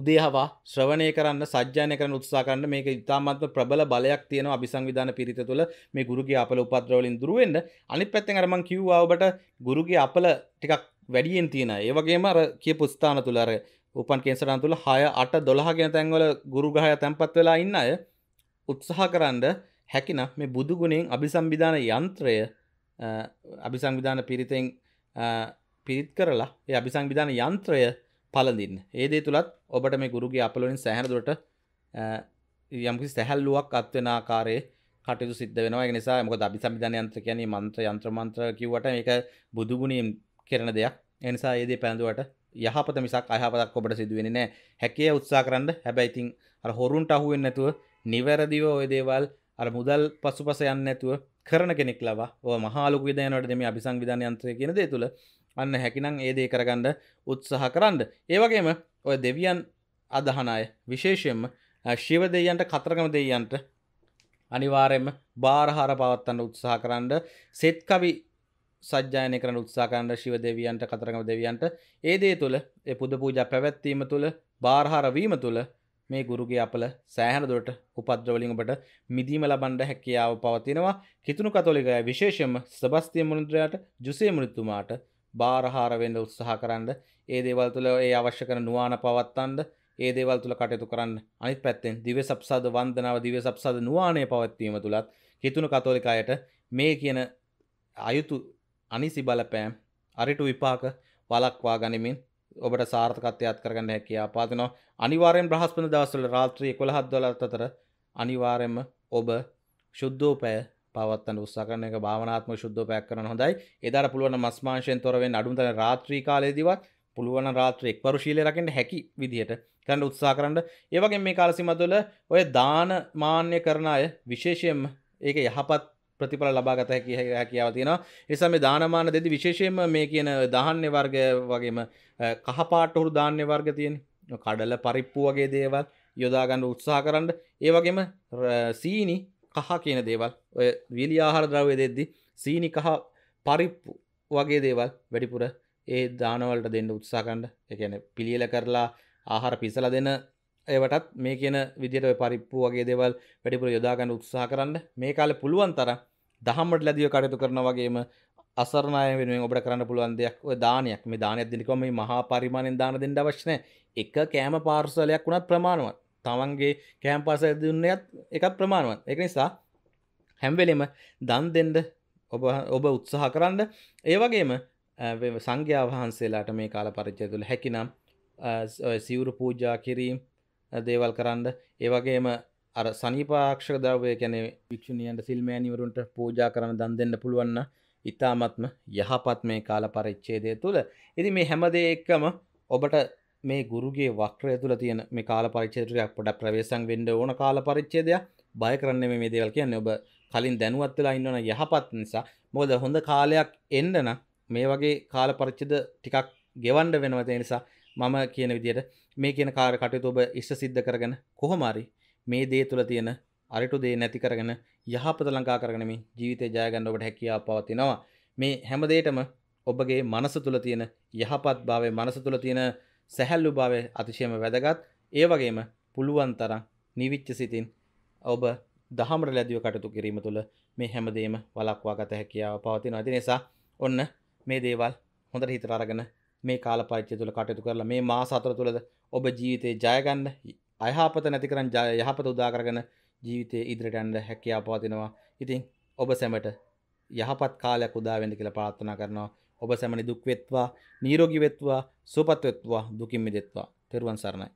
උදේහවා ශ්‍රවණය කරන්න සජ්‍යානය කරන උත්සා කරන්න මේක ඉතාමත්ම ප්‍රබල බලයක් තියෙන අභිසංවිධාන පිරිත තුළ මේ ගුරුගේ අපල උපද්‍රවලින් දුරුවෙන්ට අනිත් පැත්තෙන් අරමං කිව්වාවට ගුරුගේ අපල ටිකක් වැඩියෙන් තියෙන ඒවගේම අර කිය පුස්ථාන තුළර උපන් කෙන්සටන් තුළ හය අට දොළහගෙන තැන්වල ගුරුගහය තැන්පත් වෙලා ඉන්න අය උත්සාහ කරන්න හැකින මේ බුදුගුණෙන් අභිසම්විධාන යන්ත්‍රය අභිසංවිධාන පිරිතෙන් පිරිත් කරලා ඒ අභිසංවිධාන යන්ත්‍රය පලඳින් ඒදේ තුළත් ඔබට මේ ගුරුගේ අපලොලින් සැහැරදුවට යම්කි සැහැල්ලුවක් අත්වෙන ආකාරය කටයුතු සිද්ධ වෙනවා නිසා මොක අපි සම්විධාන යන්ත්‍ර කියන්නේ මන්ත්‍ර යන්ත්‍රමන්ත්‍ර කිව්වට මේක බුදුගුණීම් කරන දෙයක් එනිසා ඒදේ පැඳුවට යහපත මිසක් අයහපතක් ඔබට සිදුවෙන්නේ නෑ හැකිය උත්සා කරන්න හැබැයි ඉතින් අර හොරුන්ට අහුවෙන්නේ නැතුව නිවැරදිව ওই දේවල් අර මුදල් පසුපස යන්නේ නැතුව කරන කෙනෙක් ලවා ඔය මහා ලොකු විදයනවලට මේ අபிසංවිධාන යන්ත්‍රය කියන දේ තුල අන්න හැකිනම් ඒ දේ කරගන්න උත්සාහ කරන්න. ඒවගේම ඔය දෙවියන් අදහනාය විශේෂයෙන්ම ශිව දෙයන්ට කතරගම දෙයන්ට අනිවාරයෙන්ම බාරහාර පවත්තන්න උත්සාහ කරන්න සෙත්කවි සජ්ජායනය කරන උත්සාකණ්ඩ ශිව දෙවියන්ට කතරගම දෙවියන්ට ඒ දේ තුළ එ පුද පූජ පැවැත්වීම තුළ බාරහාරවීම තුළ මේ ගුරුගේ අපල සෑහන දුරට උපද්‍රවලින්ට මිදීම ලබන්ඩ හැකියාව පවතිනවා කිතුුණු කතොලිකය විශේෂම සබස්තිය මුරුන්ද්‍රයාට ජුසේ මුරුත්තුමාට බාරහාර වෙන්න උත්සාහ කරන්න ඒ දේවල් තුළ ඒ අවශ්‍ය කරන නුවාන පවත්තන්ද ඒ දේවල් තුළ කටයුතු කරන්න අනිත් පැත්තෙන් දිව සබ්සාද වන්දනාව දිව සබ්සාද නුවානය පවත්වීම තුළත් හිතුණු කතෝලික අයට මේ කියන අයුතු අනිසි බලපෑම් අරිටු විපාක වලක්වා ගනිමින් ඔබට සාර්ථකත්වයක් කරගන්න හැකියා පාතිනවා අනිවාරයෙන් බ්‍රහස්පන දවස්වල රාත්‍රී 11 12 අතර අනිවාර්යෙන්ම ඔබ ශුද්ධෝපය පවත්තන්න උත්සා කරන එක භාවනාත්මක ශුද්ධව පැයක් කරන හොඳයි. එදාට පුළුවන් මස්මාංශයෙන් තොරවෙන්න අඩුමතරේ රාත්‍රී කාලයේදීවත් පුළුවන් රාත්‍රී එක්වරු ශීලයේ රකින්න හැකි විදිහට කරන්න උත්සාහ කරන්න. ඒ වගේම මේ කාල සීමා තුළ ඔය දාන මාන්‍ය කරන අය විශේෂයෙන්ම ඒක යහපත් ප්‍රතිඵල ලබාගත හැකි හැකියාව තියෙනවා. ඒ නිසා මේ දානමාන දෙදි විශේෂයෙන්ම මේ කියන දහාන්‍ය වර්ග වගේම කහපාට උරු දාන්‍ය වර්ග තියෙන. කඩල පරිප්පු වගේ දේවල් යොදා ගන්න උත්සාහ කරන්න. ඒ වගේම සීනි කහ කියන දේවල් ඔය වීලි ආහාර ද්‍රව්‍ය දෙද්දි සීනි කහ පරිප්පු වගේ දේවල් වැඩිපුර ඒ දානවලට දෙන්න උත්සාකණ්ඩ එකන පිළියල කරලා ආහාර පිසල දෙන ඒවටත් මේ කියන විදිට පරිප්පු වගේ දේවල් වැඩිපුර යොදාගන්න උත්සාහ කරන්න මේ කාල පුළුවන් තර දහමට ලැදිය කටයුතු කරන වගේම අසරණය වෙනුවෙන් ඔබට කරන්න පුළුවන් දෙයක් දානයක් මේ දානයක් දිනිකොම මහා පරිමාණයෙන් දාන දෙන්න අවශ්‍යනය එක කෑම පාර්සලයක් වුණත් ප්‍රමාණුවත් තමන්ගේ කෑම්පාස දුන්නත් එකත් ප්‍රමාණුවත් එක නිසා හැම්වෙලෙම දන් දෙෙන්ඩ ඔබ ඔබ උත්සාහ කරන්න ඒවගේම සංඝ්‍යා වහන්සේලාට මේ කාල පරිච්චය තුළ හැකිනම් සිවුරු පූජා කිරීම් දේවල් කරන්න ඒවගේම අර සනිපාක්ෂ දවය කැන වික්ෂණියන්ට සිල්මෑනිවරුන්ට පූජා කරන දන් දෙන්න පුළුවන්න ඉතාමත්ම යහපත් මේ කාල පරිච්චේදය තුළ ඉති මේ හැමදේ එක්කම ඔබට මේ ගුරුගේ වක්‍රය තුළ තියෙන මේ කාල පරිච්චේදයක් පොඩක් ප්‍රවේශම් වෙන්න ඕන කාල පරිච්ඡේදයක් බය කරන්න මේ දේවල් කියන්නේ ඔබ කලින් දැනුවත් වෙලා ඉන්නවන යහපත් නිසා මොකද හොඳ කාලයක් එන්න නම් මේ වගේ කාල පරිච්ඡේද ටිකක් ගෙවන්න වෙනවා ඒ නිසා මම කියන විදිහට මේ කියන කාර්ය කටයුතු ඔබ ඉෂ්ට සිද්ධ කරගෙන කොහොම හරි මේ දේ තුල තියෙන අරිටු දේ නැති කරගෙන යහපත ලංකා කරගෙන මේ ජීවිතේ ජය ගන්න ඔබට හැකියාව පවතිනවා මේ හැම දෙයකම ඔබගේ මනස තුල තියෙන යහපත් භාවය මනස තුල තියෙන සැහැල්ලු භාවය අතිශයම වැදගත් ඒ වගේම පුළුවන් තරම් නිවිච්ච සිතින් ඔබ දහමට ලැදිව කටතු කිරීම තුළ මේ හැමදේම වලක්වා ගත හැකියාව පවතින අති නිසා ඔන්න මේ දේවල් හොඳට හිතරගෙන මේ කාලපච්චය තුළ කටයුතු කරලා මේ මා සතර තුළද ඔබ ජීවිතය ජයගන්න අයහපත නැතිකරන් යහපත උදාකරගෙන ජීවිතය ඉදිරිට ඇන්ඩ හැකියා පවතිනවා ඉතින් ඔබ සැමට යහපත් කාලයක් උදාවෙන්ඩ කියල පාත්තනා කරනවා ඔබ සැමනි දුක් වෙත්වා නිරෝගී වෙත්වා සුවපත් වෙත්වා දුකින් මිදෙත්වා තෙරුවන් සරණයි